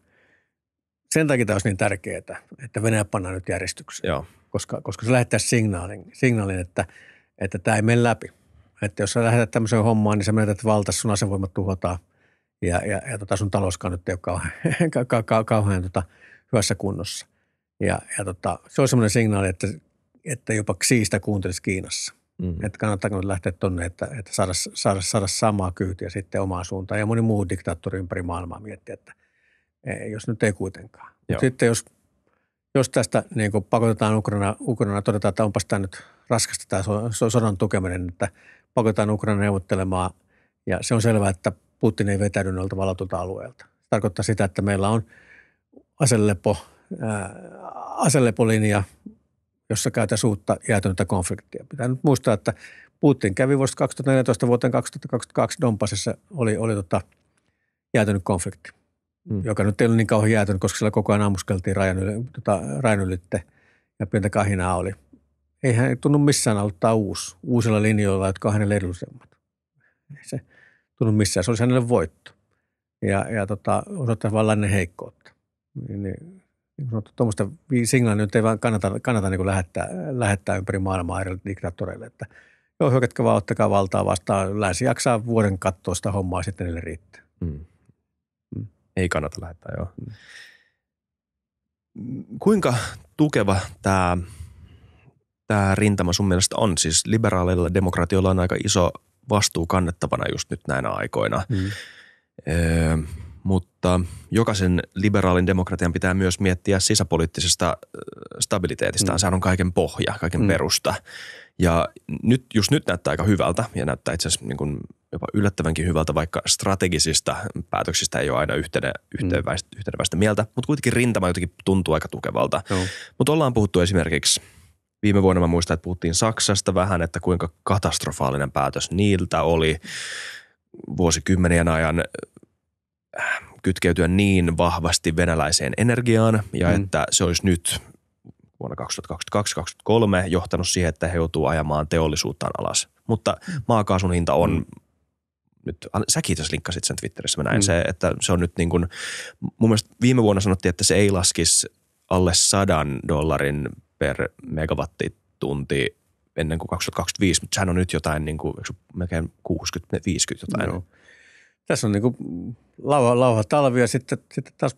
Speaker 2: sen takia tämä olisi niin tärkeää, että Venäjä pannaan nyt järjestykseen. Joo. Koska, koska se lähettää signaalin, signaalin että, että tämä ei mene läpi. Että jos sä lähetät tämmöiseen hommaan, niin sä menetät valta, sun asevoimat tuhotaan ja, ja, ja tota sun talouskaan nyt ei ole kauhean, kauhean, kauhean tota, hyvässä kunnossa. Ja, ja tota, se on semmoinen signaali, että, että jopa siistä kuuntelisi Kiinassa. mm Että kannattaako nyt lähteä tuonne, että, että saada, saada, saada samaa kyytiä sitten omaan suuntaan. Ja moni muu diktaattori ympäri maailmaa miettii, että ei, jos nyt ei kuitenkaan. Sitten jos, jos tästä niin pakotetaan Ukraina, Ukraina, todetaan, että onpas tämä nyt raskasta tämä sodan tukeminen, että pakotetaan Ukraina neuvottelemaan. Ja se on selvää, että Putin ei vetäydy noilta valatulta alueelta. Se tarkoittaa sitä, että meillä on aselepo aselepolinja, jossa käytä suutta jäätynyttä konfliktia. Pitää nyt muistaa, että Putin kävi vuosi 2014 vuoteen 2022 Donbassissa oli, oli tota, jäätynyt konflikti, mm. joka nyt ei ole niin kauhean jäätynyt, koska siellä koko ajan ammuskeltiin rajan, yli, tota, rajan ylitte ja pientä kahinaa oli. Eihän ei tunnu missään aloittaa uusi, uusilla linjoilla, jotka on hänelle edullisemmat. Ei se tunnu missään, se olisi hänelle voitto. Ja, ja tota, osoittaa vain lännen heikkoutta. Niin, niin niin tuommoista signaalia nyt ei vaan kannata, kannata niin lähettää, lähettää ympäri maailmaa eri diktaattoreille, että joo, hyökätkö vaan, ottakaa valtaa vastaan. Länsi jaksaa vuoden katsoa sitä hommaa, sitten niille riittää. Hmm. Hmm. Ei kannata lähettää, joo. Hmm.
Speaker 1: Kuinka tukeva tämä tämä rintama sun mielestä on? Siis liberaaleilla demokratioilla on aika iso vastuu kannettavana just nyt näinä aikoina. Mm. Öö, mutta jokaisen liberaalin demokratian pitää myös miettiä sisäpoliittisesta äh, stabiliteetistaan. Mm. Sehän on kaiken pohja, kaiken mm. perusta. Ja nyt, just nyt näyttää aika hyvältä ja näyttää itse asiassa niin kuin jopa yllättävänkin hyvältä, vaikka strategisista päätöksistä ei ole aina mm. yhteneväistä, mm. mieltä, mutta kuitenkin rintama jotenkin tuntuu aika tukevalta. Joo. Mutta ollaan puhuttu esimerkiksi Viime vuonna mä muistan, että puhuttiin Saksasta vähän, että kuinka katastrofaalinen päätös niiltä oli vuosikymmenien ajan kytkeytyä niin vahvasti venäläiseen energiaan ja mm. että se olisi nyt vuonna 2022-2023 johtanut siihen, että he joutuu ajamaan teollisuuttaan alas. Mutta maakaasun hinta on mm nyt, säkin jos linkkasit sen Twitterissä, mä näin mm. se, että se on nyt niin kuin, mun mielestä viime vuonna sanottiin, että se ei laskisi alle sadan dollarin per megawattitunti ennen kuin 2025, mutta sehän on nyt jotain niin kuin, melkein 60-50 jotain. No
Speaker 2: tässä on niin kuin lauha, lauha talvi ja sitten, sitten taas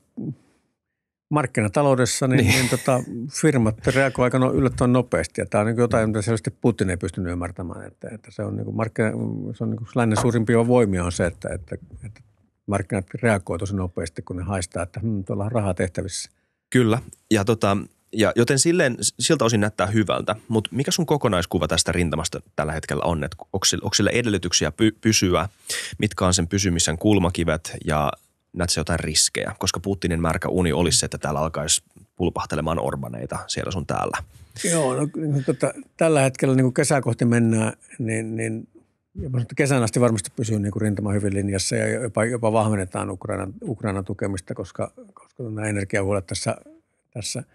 Speaker 2: markkinataloudessa, niin, niin. niin tota, firmat reagoivat aika no, yllättävän nopeasti. Ja tämä on niin jotain, mitä selvästi Putin ei pystynyt ymmärtämään. Että, että se on, niin kuin markkina, se on niin kuin lännen suurimpia voimia on se, että, että, että markkinat reagoivat tosi nopeasti, kun ne haistaa, että hmm, tuolla on rahaa tehtävissä.
Speaker 1: Kyllä. Ja tota, ja joten silleen, siltä osin näyttää hyvältä, mutta mikä sun kokonaiskuva tästä rintamasta tällä hetkellä on? Että onko, sillä, onko edellytyksiä py, pysyä, mitkä on sen pysymisen kulmakivet ja näet se jotain riskejä? Koska Putinin märkä uni olisi se, että täällä alkaisi pulpahtelemaan orbaneita siellä sun täällä.
Speaker 2: Joo, no, niin tota, tällä hetkellä niin kun kesää kohti mennään, niin, niin kesän asti varmasti pysyy niin kuin rintama hyvin linjassa ja jopa, jopa vahvennetaan Ukrainan, Ukrainan tukemista, koska, koska nämä energiahuolet tässä, tässä –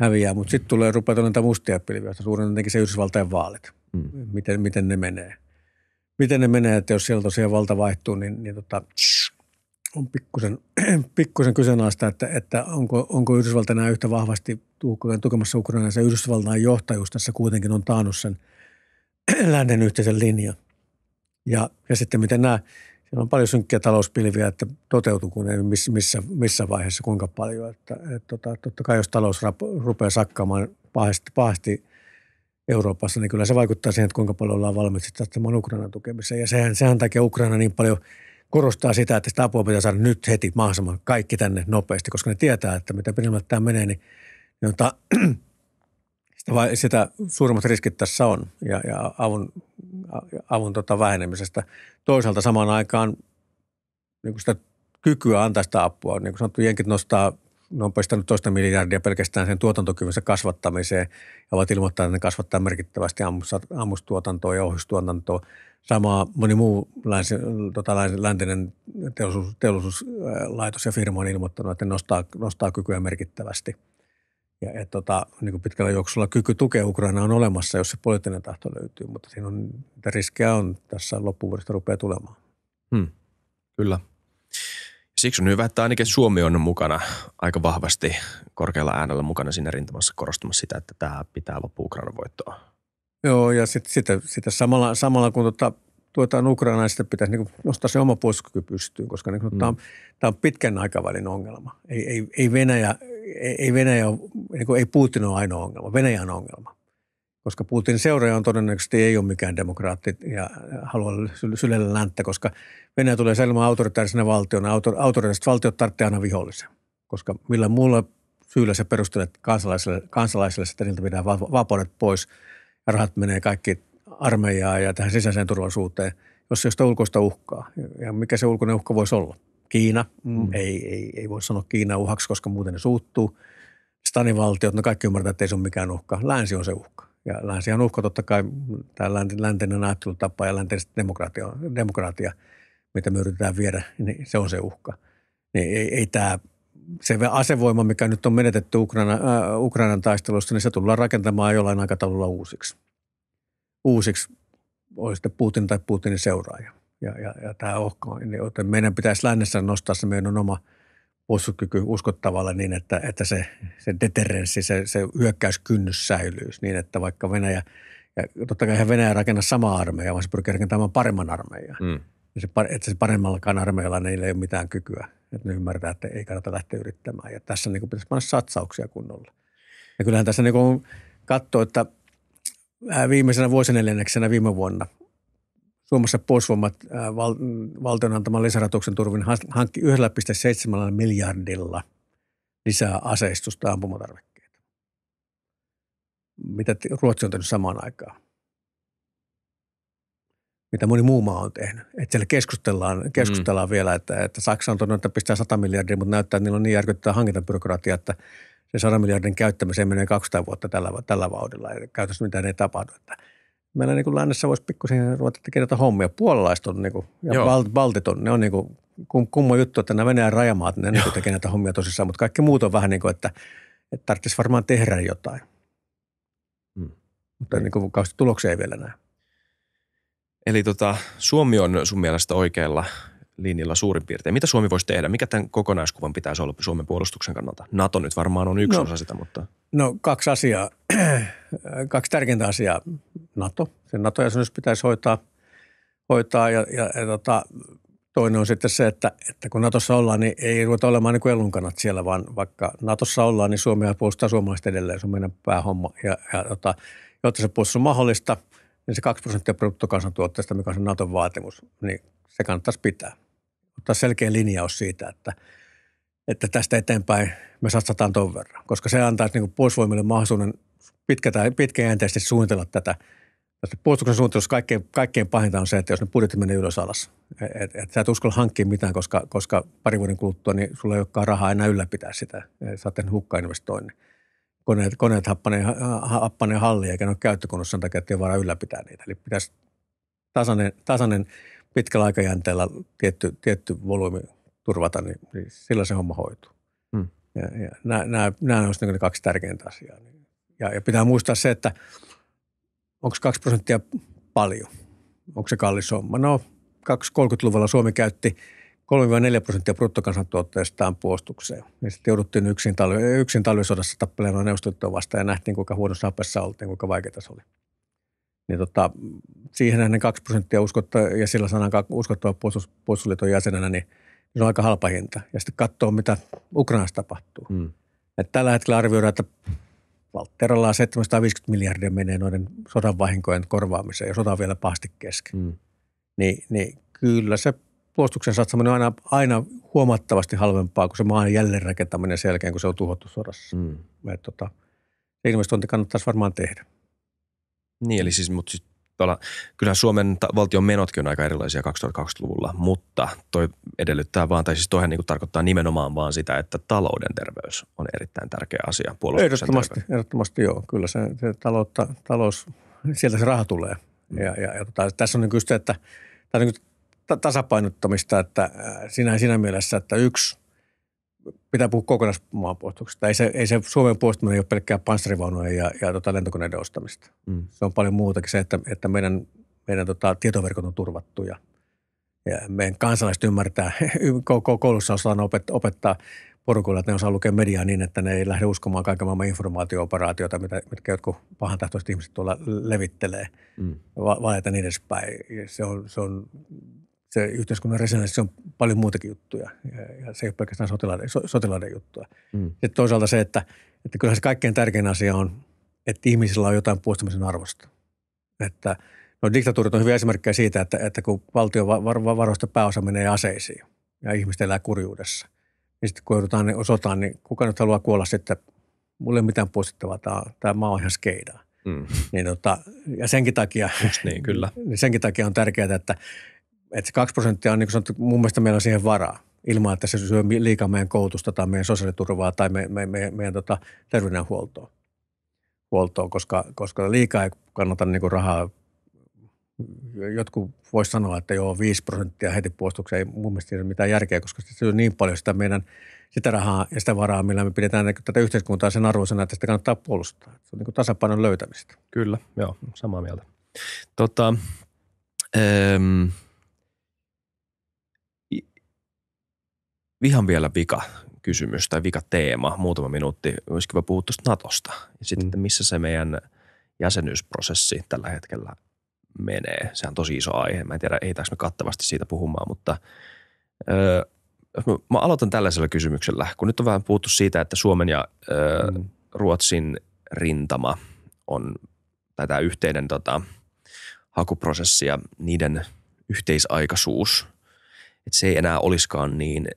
Speaker 2: häviää, mutta sitten tulee rupeaa näitä mustia pilviä, josta suurin on se Yhdysvaltain vaalit, mm. miten, miten ne menee. Miten ne menee, että jos siellä tosiaan valta vaihtuu, niin, niin tota, on pikkusen, pikkusen kyseenalaista, että, että onko, onko Yhdysvalta enää yhtä vahvasti tukemassa Ukrainaa. Se Yhdysvaltain johtajuus tässä kuitenkin on taannut sen lännen yhteisen linjan. Ja, ja sitten miten nämä siellä on paljon synkkiä talouspilviä, että toteutuu ne missä, missä, missä vaiheessa, kuinka paljon. Että, et, tota, totta kai jos talous rap, rupeaa sakkaamaan pahasti, pahasti Euroopassa, niin kyllä se vaikuttaa siihen, että kuinka paljon ollaan valmiit sitten tämän Ukrainan tukemiseen. Ja sehän, sehän takia Ukraina niin paljon korostaa sitä, että sitä apua pitää saada nyt heti mahdollisimman kaikki tänne nopeasti, koska ne tietää, että mitä pidemmälle tämä menee, niin jota, sitä, sitä suurimmat riskit tässä on. Ja, ja avun avun tota vähenemisestä. Toisaalta samaan aikaan niin kuin sitä kykyä antaa sitä apua. Niin kuin sanottu, jenkit nostaa, ne on pistänyt toista miljardia pelkästään sen tuotantokyvynsä kasvattamiseen ja ovat ilmoittaneet, että ne kasvattaa merkittävästi ammustuotantoa ja ohjustuotantoa. Sama moni muu länsi, tota, läntinen teollisuus, teollisuuslaitos ja firma on ilmoittanut, että ne nostaa, nostaa kykyä merkittävästi – ja et tota, niin kuin pitkällä juoksulla kyky tukea Ukrainaa on olemassa, jos se poliittinen tahto löytyy, mutta siinä on, niitä riskejä on tässä loppuvuodesta rupeaa tulemaan.
Speaker 1: Hmm. Kyllä. Siksi on hyvä, että ainakin Suomi on mukana aika vahvasti korkealla äänellä mukana siinä rintamassa korostamassa sitä, että tämä pitää loppu Ukrainan voittoa.
Speaker 2: Joo, ja sitten sit, sit samalla, samalla kun tuota tuetaan Ukrainaa, niin sitten pitäisi niin nostaa se oma puolustuskyky pystyyn, koska niin, hmm. tämä on, tämä on pitkän aikavälin ongelma. Ei, ei, ei Venäjä ei Venäjä, niin kuin ei Putin ole ainoa ongelma, Venäjä on ongelma. Koska Putin seuraaja on todennäköisesti ei ole mikään demokraatti ja haluaa sylellä länttä, koska Venäjä tulee selmään autoritaarisena valtiona. Autor, autoritaariset valtiot tarvitsee aina vihollisen, koska millä muulla syyllä sä perustelet kansalaisille, kansalaisille että niiltä pitää vapaudet pois ja rahat menee kaikki armeijaan ja tähän sisäiseen turvallisuuteen, jos se sitä ulkoista uhkaa. Ja mikä se ulkoinen uhka voisi olla – Kiina, mm. ei, ei, ei voi sanoa Kiina uhaksi, koska muuten ne suuttuu. Stanivaltiot, no kaikki ymmärtää, että ei se ole mikään uhka. Länsi on se uhka. Ja länsi on uhka totta kai, tämä länteinen ajattelutapa ja läntinen demokratia, demokratia, mitä me yritetään viedä, niin se on se uhka. Niin ei, ei tämä se asevoima, mikä nyt on menetetty Ukraina, äh, Ukrainan taistelussa, niin se tullaan rakentamaan jollain aikataululla uusiksi. Uusiksi, oli sitten Putin tai Putinin seuraaja ja, ja, ja tämä ohko. Joten meidän pitäisi lännessä nostaa se meidän oma puolustuskyky uskottavalle niin, että, että se, se deterenssi, se, se hyökkäyskynnys säilyisi niin, että vaikka Venäjä, ja totta kai eihän Venäjä rakenna samaa armeijaa, vaan se pyrkii rakentamaan paremman armeijan. Mm. Ja se, että se paremmallakaan armeijalla niillä ei ole mitään kykyä. Että ne ymmärtää, että ei kannata lähteä yrittämään. Ja tässä niin kuin pitäisi panna satsauksia kunnolla. Ja kyllähän tässä niin kuin katsoo, että viimeisenä vuosineljänneksenä viime vuonna – Suomessa puolustusvoimat äh, val, valtion antaman lisäratuksen turvin hankki 1,7 miljardilla lisää aseistusta ja ampumatarvikkeita. Mitä Ruotsi on tehnyt samaan aikaan? Mitä moni muu maa on tehnyt. Että siellä keskustellaan, keskustellaan mm. vielä, että, että Saksa on todennut, että pistää 100 miljardia, mutta näyttää, että niillä on niin järkyttävä hankintabyrokratia, että se 100 miljardin käyttämiseen menee 200 vuotta tällä, tällä vauhdilla. Eli käytännössä mitään ei tapahdu. Että – meillä niin kuin lännessä voisi pikkusen ruveta tekemään hommia. Puolalaiset on niin kuin, ja Joo. Balt, Baltit on, ne on niin kuin, kum, kumma juttu, että nämä Venäjän rajamaat, ne niin tekee näitä hommia tosissaan, mutta kaikki muut on vähän niin kuin, että, että tarvitsisi varmaan tehdä jotain. Hmm. Mutta niin kuin, tuloksia ei vielä näe.
Speaker 1: Eli tota, Suomi on sun mielestä oikealla linjalla suurin piirtein? Mitä Suomi voisi tehdä? Mikä tämän kokonaiskuvan pitäisi olla Suomen puolustuksen kannalta? NATO nyt varmaan on yksi no, osa sitä, mutta...
Speaker 2: No kaksi asiaa. kaksi tärkeintä asiaa. NATO. Sen NATO-jäsenyys pitäisi hoitaa, hoitaa ja, ja, ja tota, toinen on sitten se, että, että kun Natossa ollaan, niin ei ruveta olemaan niin elunkanat siellä, vaan vaikka Natossa ollaan, niin Suomea puolustaa suomalaiset edelleen. Se on meidän päähomma. Ja, ja tota, jotta se puolustus on mahdollista, niin se 2 prosenttia bruttokansantuotteesta, mikä on se Naton vaatimus, niin se kannattaisi pitää ottaa selkeä linjaus siitä, että, että tästä eteenpäin me satsataan ton verran, koska se antaisi niin puolustusvoimille mahdollisuuden pitkä tai pitkäjänteisesti suunnitella tätä. Puolustuksen suunnittelussa kaikkein, kaikkein pahinta on se, että jos ne budjetti menee ylös alas, että et, et sä et uskalla hankkia mitään, koska, koska pari vuoden kuluttua niin sulla ei olekaan rahaa enää ylläpitää sitä. Sä oot tehnyt hukkainvestoinnin. Koneet, koneet happanee, happanee halliin eikä ne ole käyttökunnossa sen takia, että ei varaa ylläpitää niitä. Eli pitäisi tasainen, tasainen – pitkällä aikajänteellä tietty, tietty volyymi turvata, niin, niin sillä se homma hoituu. Hmm. Ja, ja nämä, nämä, nämä on niin ne kaksi tärkeintä asiaa. Niin. Ja, ja pitää muistaa se, että onko 2 prosenttia paljon? Onko se kallis homma? No 2030 luvulla Suomi käytti 3-4 prosenttia bruttokansantuotteestaan puolustukseen. Ja sitten jouduttiin yksin, talvi, yksin talvisodassa tappelemaan neuvostoliittoa vastaan ja nähtiin, kuinka huonossa apessa oltiin, kuinka vaikeita se oli niin tota, siihen ne 2 prosenttia uskottaa ja sillä sanan uskottava puolustus, puolustusliiton jäsenenä, niin se on aika halpa hinta. Ja sitten katsoo, mitä Ukrainassa tapahtuu. Mm. Et tällä hetkellä arvioidaan, että Valtterallaan 750 miljardia menee noiden sodan vahinkojen korvaamiseen, ja sota on vielä pahasti kesken. Mm. Ni, niin, niin kyllä se puolustuksen satsaminen on aina, aina huomattavasti halvempaa kuin se maan jälleenrakentaminen sen jälkeen, kun se on tuhottu sodassa. Mm. Et tota, investointi kannattaisi varmaan tehdä.
Speaker 1: Niin, eli siis, mutta siis tuolla, kyllähän Suomen ta- valtion menotkin on aika erilaisia 2020-luvulla, mutta toi edellyttää vaan, tai siis toihan niin tarkoittaa nimenomaan vaan sitä, että talouden terveys
Speaker 2: on erittäin tärkeä asia. Ehdottomasti, terveys. ehdottomasti joo. Kyllä se, se taloutta, talous, sieltä se raha tulee. Mm. Ja, ja, ja tota, tässä on niin kuin se, että tämä on niin kuin tasapainottamista, että äh, sinä, sinä mielessä, että yksi – pitää puhua kokonaismaanpuolustuksesta. Ei se, ei se Suomen puolustaminen ole pelkkää panssarivaunuja ja, ja tota lentokoneiden ostamista. Mm. Se on paljon muutakin se, että, että meidän, meidän tota, tietoverkot on turvattu ja, ja meidän kansalaiset ymmärtää, koulussa osataan opettaa, opettaa porukoilla, että ne osaa lukea mediaa niin, että ne ei lähde uskomaan kaiken maailman informaatio mitä, mitkä jotkut pahantahtoiset ihmiset tuolla levittelee, mm. Va- niin edespäin. Se on, se on se yhteiskunnan resonanssi on paljon muutakin juttuja ja, ja se ei ole pelkästään sotilaiden, so, sotilaiden juttua. Mm. Sitten toisaalta se, että, että kyllähän se kaikkein tärkein asia on, että ihmisillä on jotain puolustamisen arvosta. Että no, diktatuurit on hyviä esimerkkejä siitä, että, että kun valtion varoista pääosa menee aseisiin ja ihmiset elää kurjuudessa, niin sitten kun joudutaan niin osotaan, niin kuka nyt haluaa kuolla sitten, mulle ei mitään puolustettavaa, tämä, tämä maa on ihan skeidaa. Mm. Niin tota, ja senkin takia, niin, kyllä. Niin senkin takia on tärkeää, että, että se 2 prosenttia on niin kuin sanottu, mun mielestä meillä on siihen varaa ilman, että se syö liikaa meidän koulutusta tai meidän sosiaaliturvaa tai me, me, me, meidän tota, terveydenhuoltoa, huoltoa, koska, koska liikaa ei kannata niin kuin rahaa. Jotkut voisi sanoa, että joo, 5 prosenttia heti puolustukseen ei mun mielestä ole mitään järkeä, koska se on niin paljon sitä meidän sitä rahaa ja sitä varaa, millä me pidetään niin tätä yhteiskuntaa sen arvoisena, että sitä kannattaa puolustaa. Se on niin kuin tasapainon löytämistä. Kyllä, joo, samaa mieltä.
Speaker 1: Tota, ähm, Vihan vielä vika kysymys tai vika teema, muutama minuutti. Olisi kiva puhua tuosta Natosta ja sitten, mm. missä se meidän jäsenyysprosessi tällä hetkellä menee. Se on tosi iso aihe. Mä en tiedä, ei me kattavasti siitä puhumaan, mutta öö, mä aloitan tällaisella kysymyksellä, kun nyt on vähän puhuttu siitä, että Suomen ja öö, mm. Ruotsin rintama on tätä yhteinen tota, hakuprosessi ja niiden yhteisaikaisuus, että se ei enää olisikaan niin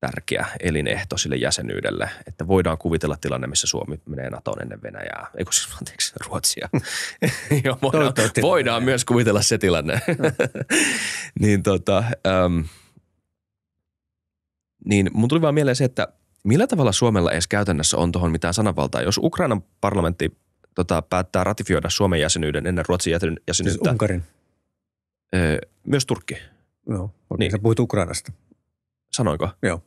Speaker 1: tärkeä elinehto sille jäsenyydelle, että voidaan kuvitella tilanne, missä Suomi menee NATOon ennen Venäjää, eikö siis anteeksi, Ruotsia. jo, voidaan, voidaan myös kuvitella se tilanne. niin tota, ähm, niin mun tuli vaan mieleen se, että millä tavalla Suomella edes käytännössä on tuohon mitään sananvaltaa, jos Ukrainan parlamentti tota, päättää ratifioida Suomen jäsenyyden ennen Ruotsin jäsenyyttä. Siis Unkarin. Öö, myös Turkki. Joo, niin. sä puhuit Ukrainasta. Sanoinko? Joo.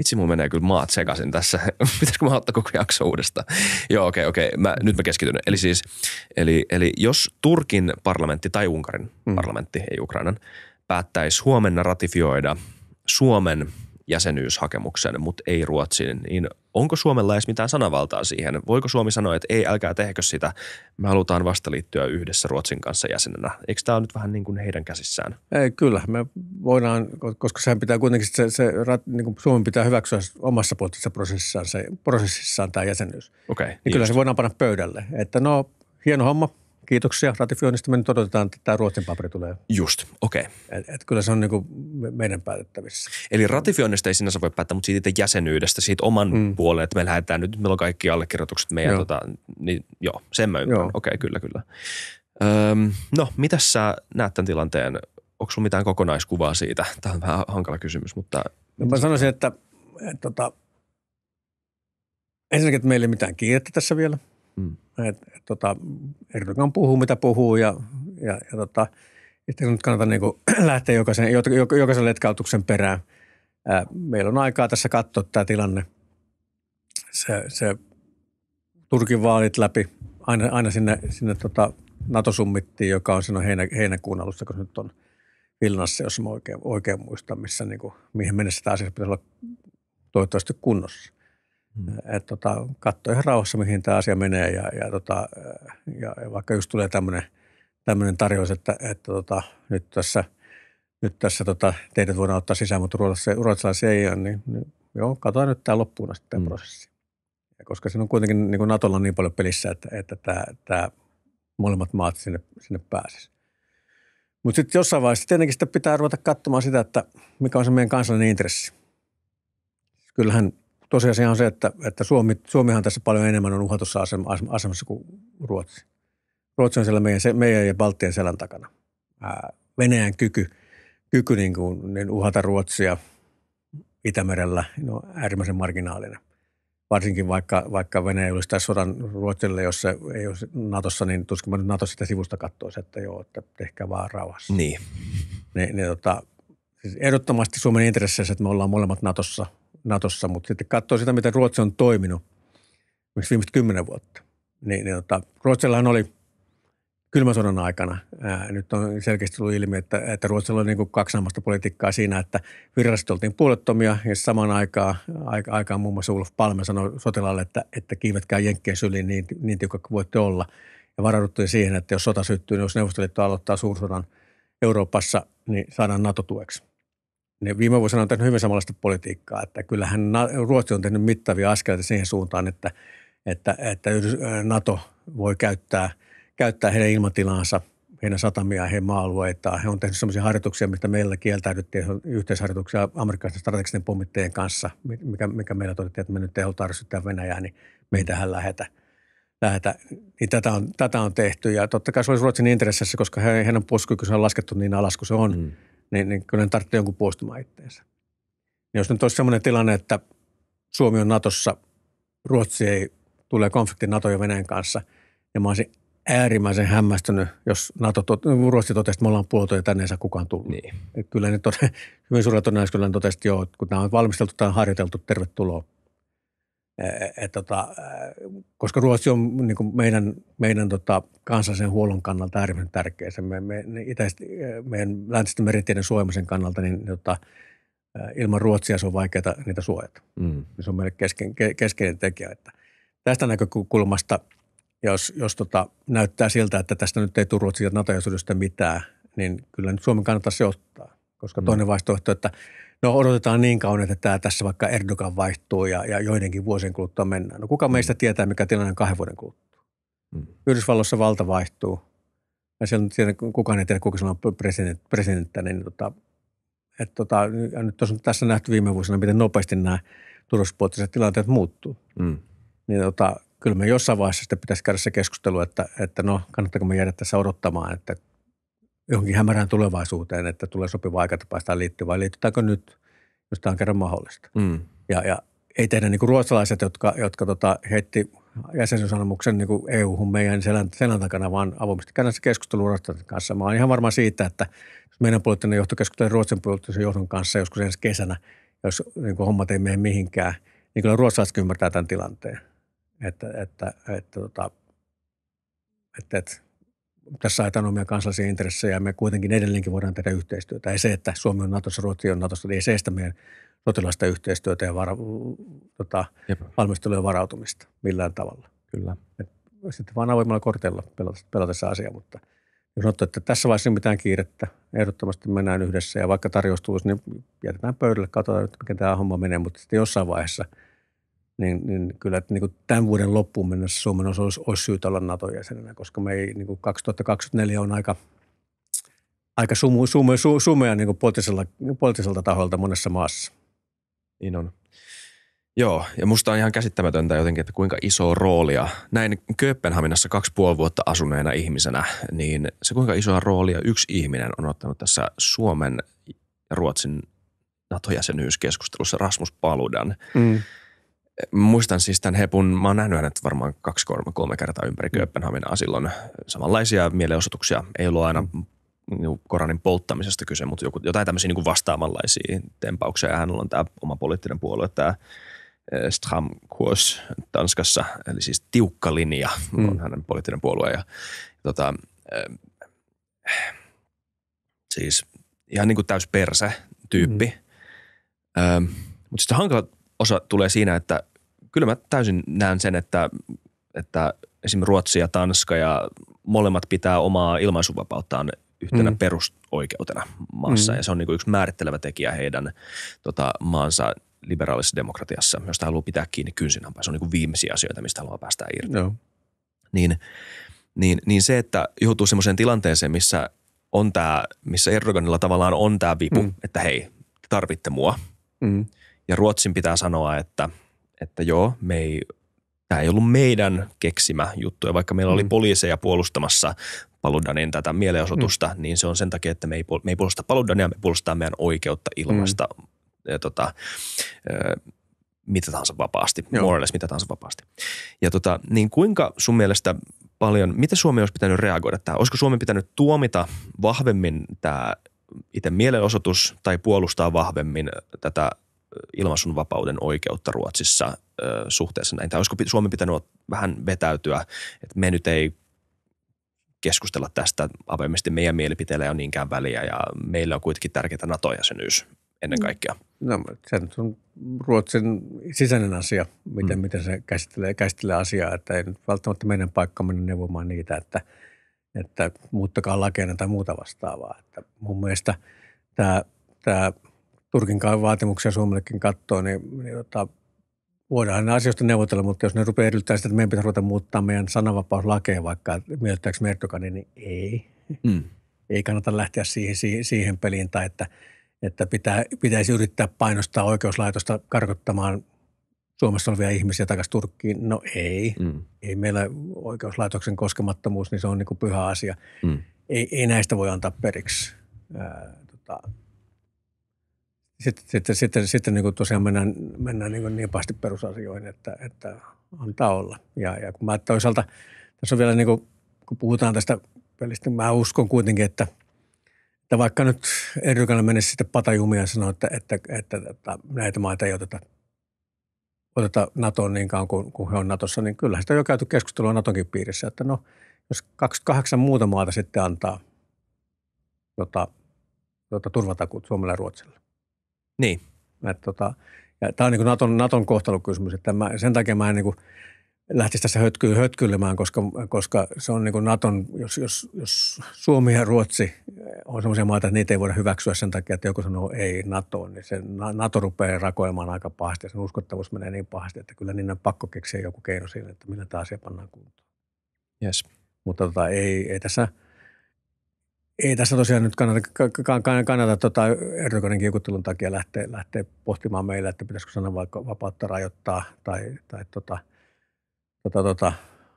Speaker 1: Itse mun menee kyllä maat sekaisin tässä. Pitäisikö mä ottaa koko jakso uudestaan? Joo, okei, okay, okei. Okay. Mä, nyt mä keskityn. Eli siis, eli, eli jos Turkin parlamentti tai Unkarin mm. parlamentti, ei Ukrainan, päättäisi huomenna ratifioida Suomen – jäsenyyshakemuksen, mutta ei Ruotsin, niin onko Suomella edes mitään sanavaltaa siihen? Voiko Suomi sanoa, että ei, älkää tehkö sitä, me halutaan vasta liittyä yhdessä Ruotsin kanssa jäsenenä? Eikö tämä ole nyt vähän niin kuin heidän käsissään?
Speaker 2: Ei, kyllä, me voidaan, koska sehän pitää kuitenkin, se, se, niin kuin Suomen pitää hyväksyä omassa poliittisessa prosessissaan, se, prosessissaan tämä jäsenyys. Okay, niin, niin kyllä just. se voidaan panna pöydälle, että no hieno homma, kiitoksia ratifioinnista. Me nyt odotetaan, että tämä Ruotsin paperi tulee. Just, okei. Okay. kyllä se on niin kuin meidän päätettävissä.
Speaker 1: Eli ratifioinnista ei sinänsä voi päättää, mutta siitä jäsenyydestä, siitä oman mm. puolen, että me lähdetään nyt, meillä on kaikki allekirjoitukset meidän, joo. Tota, niin joo, sen mä ymmärrän. Okei, okay, kyllä, kyllä. Öm, no, mitä sä näet tämän tilanteen? Onko sulla mitään kokonaiskuvaa siitä? Tämä on vähän hankala kysymys, mutta...
Speaker 2: No, mä sanoisin, että, että, tota, että ensinnäkin, että meillä ei ole mitään kiirettä tässä vielä – Hmm. Et, et, tota, Erdogan puhuu mitä puhuu ja, ja, ja tota, että nyt kannata niin kuin lähteä jokaisen, jokaisen letkautuksen perään. Ää, meillä on aikaa tässä katsoa tämä tilanne. Se, se Turkin vaalit läpi aina, aina sinne, sinne tota NATO-summittiin, joka on siinä heinä, heinäkuun alusta, kun nyt on Vilnassa, jos mä oikein, oikein muistan, missä niin kuin, mihin mennessä tämä asia pitäisi olla toivottavasti kunnossa. Mm. Että tota, katsoo ihan rauhassa, mihin tämä asia menee ja, ja, tota, ja, vaikka just tulee tämmöinen tarjous, että, että tota, nyt tässä, nyt tässä tota, teidät voidaan ottaa sisään, mutta ruotsalaisia ei ole, niin, niin joo, katsotaan nyt tämä loppuun asti tämä mm. prosessi. Ja koska siinä on kuitenkin niin Natolla niin paljon pelissä, että, että tämä, tämä molemmat maat sinne, sinne pääsisi. Mutta sitten jossain vaiheessa tietenkin sitä pitää ruveta katsomaan sitä, että mikä on se meidän kansallinen intressi. Kyllähän tosiasia on se, että, että Suomi, Suomihan tässä paljon enemmän on uhatussa asemassa kuin Ruotsi. Ruotsi on siellä meidän, meidän ja Baltian selän takana. Ää, Venäjän kyky, kyky niin kuin, niin uhata Ruotsia Itämerellä no, äärimmäisen marginaalinen. Varsinkin vaikka, vaikka Venäjä tässä sodan Ruotsille, jos se ei olisi Natossa, niin tuskin mä nyt Nato sitä sivusta katsoisi, että joo, että tehkää vaan rauhassa. Niin. Ne, ne, tota, siis ehdottomasti Suomen intresseissä, että me ollaan molemmat Natossa – Natossa, mutta sitten katsoo sitä, miten Ruotsi on toiminut esimerkiksi viimeiset kymmenen vuotta. Niin, niin tota, Ruotsillahan oli kylmän sodan aikana, ää, nyt on selkeästi tullut ilmi, että, että Ruotsilla on niin kaksinamasta kaksinaamasta politiikkaa siinä, että virallisesti oltiin puolettomia ja samaan aikaan, aika, aikaan muun muassa Ulf Palme sanoi sotilaalle, että, että kiivetkää jenkkien syliin niin, niin tiukka kuin voitte olla. Ja varauduttiin siihen, että jos sota syttyy, niin jos Neuvostoliitto aloittaa suursodan Euroopassa, niin saadaan NATO tueksi ne niin viime vuosina on tehnyt hyvin samanlaista politiikkaa, että kyllähän Ruotsi on tehnyt mittavia askeleita siihen suuntaan, että, että, että NATO voi käyttää, käyttää heidän ilmatilansa, heidän satamia, heidän maa-alueitaan. He on tehnyt sellaisia harjoituksia, mitä meillä kieltäydyttiin, yhteisharjoituksia amerikkalaisten strategisten pommittajien kanssa, mikä, mikä meillä todettiin, että me nyt teho tarvitsemme Venäjää, niin me ei tähän lähetä. lähetä. Niin tätä, on, tätä on tehty ja totta kai se olisi Ruotsin intressissä, koska he, heidän puolustuskykynsä on laskettu niin alas kuin se on. Mm niin, niin kyllä ne tarvitsee jonkun puolustamaan itteensä. Niin jos nyt olisi sellainen tilanne, että Suomi on Natossa, Ruotsi ei tule konflikti Nato ja Venäjän kanssa, ja mä olisin äärimmäisen hämmästynyt, jos NATO tot, Ruotsi totesi, että me ollaan puolto ja tänne ei saa kukaan tulla. Niin. Kyllä ne tot, hyvin suurella todennäköisyydellä totesi, että joo, kun nämä on valmisteltu tai harjoiteltu, tervetuloa et, tota, koska Ruotsi on niin kuin meidän, meidän tota, kansallisen huollon kannalta äärimmäisen tärkeä. Se me, me, itäist, meidän läntisten meritieden suojamisen kannalta, niin tota, ilman Ruotsia se on vaikeaa niitä suojata. Mm. Se on meille kesken, keskeinen tekijä. Että tästä näkökulmasta, jos, jos tota, näyttää siltä, että tästä nyt ei tule Ruotsia ja nato mitään, niin kyllä nyt Suomen kannattaa se ottaa. Koska mm. toinen mm. vaihtoehto, että no odotetaan niin kauan, että tämä tässä vaikka Erdogan vaihtuu ja, ja joidenkin vuosien kuluttua mennään. No kuka mm. meistä tietää, mikä tilanne on kahden vuoden kuluttua? Mm. Yhdysvalloissa valta vaihtuu ja siellä siellä kukaan ei tiedä, kuka siellä on president, presidenttä, niin tota, et tota, ja nyt on tässä nähty viime vuosina, miten nopeasti nämä turvallisuuspoliittiset tilanteet muuttuu. Mm. Niin tota, kyllä me jossain vaiheessa sitten pitäisi käydä se keskustelu, että, että no kannattaako me jäädä tässä odottamaan, että johonkin hämärään tulevaisuuteen, että tulee sopiva aika päästään liittymään. Liitytäänkö nyt, jos tämä on kerran mahdollista. Mm. Ja, ja ei tehdä niin kuin ruotsalaiset, jotka, jotka tota, heitti jäsenyysanomuksen niin kuin EU-hun meidän selän, selän takana, vaan avoimesti käydään keskustelu Ruotsin kanssa. Mä oon ihan varma siitä, että jos meidän poliittinen johto keskustelee Ruotsin poliittisen johdon kanssa joskus ensi kesänä, jos niin kuin hommat ei mene mihinkään, niin kyllä ruotsalaiset ymmärtää tämän tilanteen. Että, että, että, tota, että, että, että, että tässä ajetaan omia kansallisia intressejä ja me kuitenkin edelleenkin voidaan tehdä yhteistyötä. Ei se, että Suomi on Natossa, Ruotsi on Natossa, niin ei se estä meidän sotilaista yhteistyötä ja vara, tota, valmistelujen varautumista millään tavalla. Kyllä. Et sitten vaan avoimella korteilla pelata, se asia, mutta jos sanottu, että tässä vaiheessa ei mitään kiirettä, ehdottomasti mennään yhdessä ja vaikka tarjous tulisi, niin jätetään pöydälle, katsotaan, että miten tämä homma menee, mutta sitten jossain vaiheessa – niin, niin kyllä että niin kuin tämän vuoden loppuun mennessä Suomen olisi, olisi syytä olla NATO-jäsenenä, koska me ei, niin kuin 2024 on aika, aika sumu, sumu su, sumea niin kuin poliittiselta, poliittiselta taholta monessa maassa. Niin on. Joo, ja musta on ihan
Speaker 1: käsittämätöntä jotenkin, että kuinka iso roolia näin Kööpenhaminassa kaksi puoli vuotta asuneena ihmisenä, niin se kuinka isoa roolia yksi ihminen on ottanut tässä Suomen ja Ruotsin NATO-jäsenyyskeskustelussa Rasmus Paludan. Mm muistan siis tämän hepun, mä oon nähnyt hänet varmaan kaksi, kolme, kolme kertaa ympäri mm. Kööpenhaminaa silloin. Samanlaisia mielenosoituksia, ei ollut aina niin Koranin polttamisesta kyse, mutta joku, jotain tämmöisiä niin vastaavanlaisia tempauksia. Hän on tämä oma poliittinen puolue, tämä eh, Stramkurs Tanskassa, eli siis tiukka linja mm. on hänen poliittinen puolue. Ja, ja tota, äh, siis ihan niin kuin täys perse tyyppi. Mm. Ähm, eh, mutta sitten hankala osa tulee siinä, että kyllä mä täysin näen sen, että, että esimerkiksi Ruotsi ja Tanska ja molemmat pitää omaa ilmaisuvapauttaan yhtenä mm. perusoikeutena maassa. Mm. Ja se on niin kuin yksi määrittelevä tekijä heidän tota, maansa liberaalisessa demokratiassa, josta haluaa pitää kiinni kynsinampaa. Se on niin kuin viimeisiä asioita, mistä haluaa päästä irti. No. Niin, niin, niin se, että joutuu sellaiseen tilanteeseen, missä on tämä, missä Erdoganilla tavallaan on tämä vipu, mm. että hei, tarvitte mua. Mm. Ja Ruotsin pitää sanoa, että – että joo, me ei, tämä ei ollut meidän keksimä juttu. Ja vaikka meillä mm. oli poliiseja puolustamassa Paludanin tätä mielenosoitusta, mm. niin se on sen takia, että me ei, me ei puolusta Paludania, me puolustaa meidän oikeutta ilmaista mm. ja eh, tota, eh, mitä tahansa vapaasti, morales mitä tahansa vapaasti. Ja tota, niin kuinka sun mielestä paljon, mitä Suomi olisi pitänyt reagoida tähän? Olisiko Suomi pitänyt tuomita vahvemmin tämä itse mielenosoitus tai puolustaa vahvemmin tätä ilmaisun vapauden oikeutta Ruotsissa suhteessa näin. Tai olisiko Suomi pitänyt vähän vetäytyä, että me nyt ei keskustella tästä avoimesti. Meidän mielipiteillä ei ole niinkään väliä ja meillä on kuitenkin tärkeää NATO-jäsenyys ennen mm. kaikkea.
Speaker 2: No, se on Ruotsin sisäinen asia, miten, mm. miten se käsittelee, käsittelee asiaa, että ei välttämättä meidän paikka mennä neuvomaan niitä, että, että muuttakaa lakeina tai muuta vastaavaa. Että mun mielestä tämä, tämä Turkin vaatimuksia Suomellekin katsoo, niin, niin tota, voidaan ne asioista neuvotella, mutta jos ne rupeaa edellyttää sitä, että meidän pitäisi ruveta muuttaa meidän sananvapauslakeja vaikka, miellyttääkö Mertokani, niin ei. Mm. Ei kannata lähteä siihen, siihen, siihen peliin tai että, että pitää, pitäisi yrittää painostaa oikeuslaitosta karkottamaan Suomessa olevia ihmisiä takaisin Turkkiin. No ei. Mm. Ei meillä oikeuslaitoksen koskemattomuus, niin se on niin kuin pyhä asia. Mm. Ei, ei näistä voi antaa periksi. Ää, tota, sitten, sitten, sitten, sitten niin kuin tosiaan mennään, mennään niin, kuin niin pahasti perusasioihin, että, että antaa olla. Ja, ja kun mä toisaalta, tässä on vielä niin kuin, kun puhutaan tästä pelistä, niin mä uskon kuitenkin, että, että vaikka nyt Erdogan menisi sitten patajumia ja sanoo, että, että, että, että näitä maita ei oteta, oteta NATOon niin kauan kuin, kun he on NATOssa, niin kyllähän sitä on jo käyty keskustelua NATOnkin piirissä, että no, jos 28 muuta maata sitten antaa tota, tota turvatakuut Suomelle ja Ruotsille, niin. Että tota, ja tämä on niin Naton, Naton kohtalukysymys. Että mä, sen takia mä en niin lähtisi tässä hötky, hötkyilemään, koska, koska se on niin Naton, jos, jos, jos Suomi ja Ruotsi eh, on sellaisia maita, että niitä ei voida hyväksyä sen takia, että joku sanoo ei NATOon, niin se NATO rupeaa rakoimaan aika pahasti ja sen uskottavuus menee niin pahasti, että kyllä niin on pakko keksiä joku keino siinä, että millä tämä asia pannaan kuntoon. Yes. Mutta tota, ei, ei tässä – ei tässä tosiaan nyt kannata, kannata, kannata tota Erdoganin kiukuttelun takia lähteä, lähteä pohtimaan meillä, että pitäisikö vaikka vapautta rajoittaa tai, tai tota, tota, tota,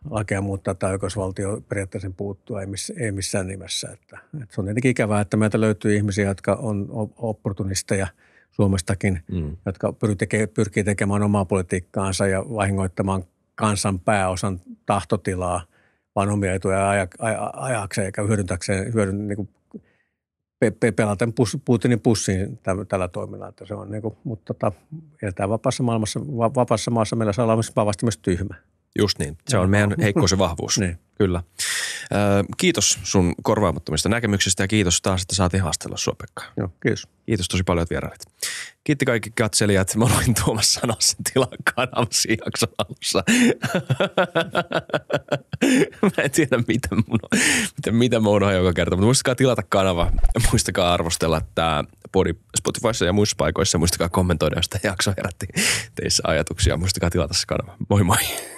Speaker 2: lakea muuttaa tai oikeusvaltio periaatteessa puuttua, ei, miss, ei missään nimessä. Että, että se on tietenkin ikävää, että meiltä löytyy ihmisiä, jotka on opportunisteja Suomestakin, mm. jotka pyrkii tekemään omaa politiikkaansa ja vahingoittamaan kansan pääosan tahtotilaa – omia etuja ajakseen eikä hyödyntäkseen, hyödyn, niin kuin, pe, pe, pelaten pus, Putinin pussiin tällä, toiminnalla. Että se on, niin kuin, mutta tota, eletään vapaassa maailmassa, vapaassa maassa meillä saa olla vapaasti myös tyhmä.
Speaker 1: Just niin. Se on meidän heikko se vahvuus. niin. Kyllä. Ö, kiitos sun korvaamattomista näkemyksistä ja kiitos taas, että saatiin haastella sua Pekka. Joo, kiitos. Kiitos tosi paljon, että vierailit. Kiitti kaikki katselijat. Mä olin Tuomas sen tilan kanavassa jakson alussa. mä en tiedä, mitä, mun, miten, mitä mun on joka kerta, mutta muistakaa tilata kanava. Muistakaa arvostella tämä podi Spotifyssa ja muissa paikoissa. Muistakaa kommentoida, jos tämä jakso herätti teissä ajatuksia. Muistakaa tilata se kanava. Moi moi.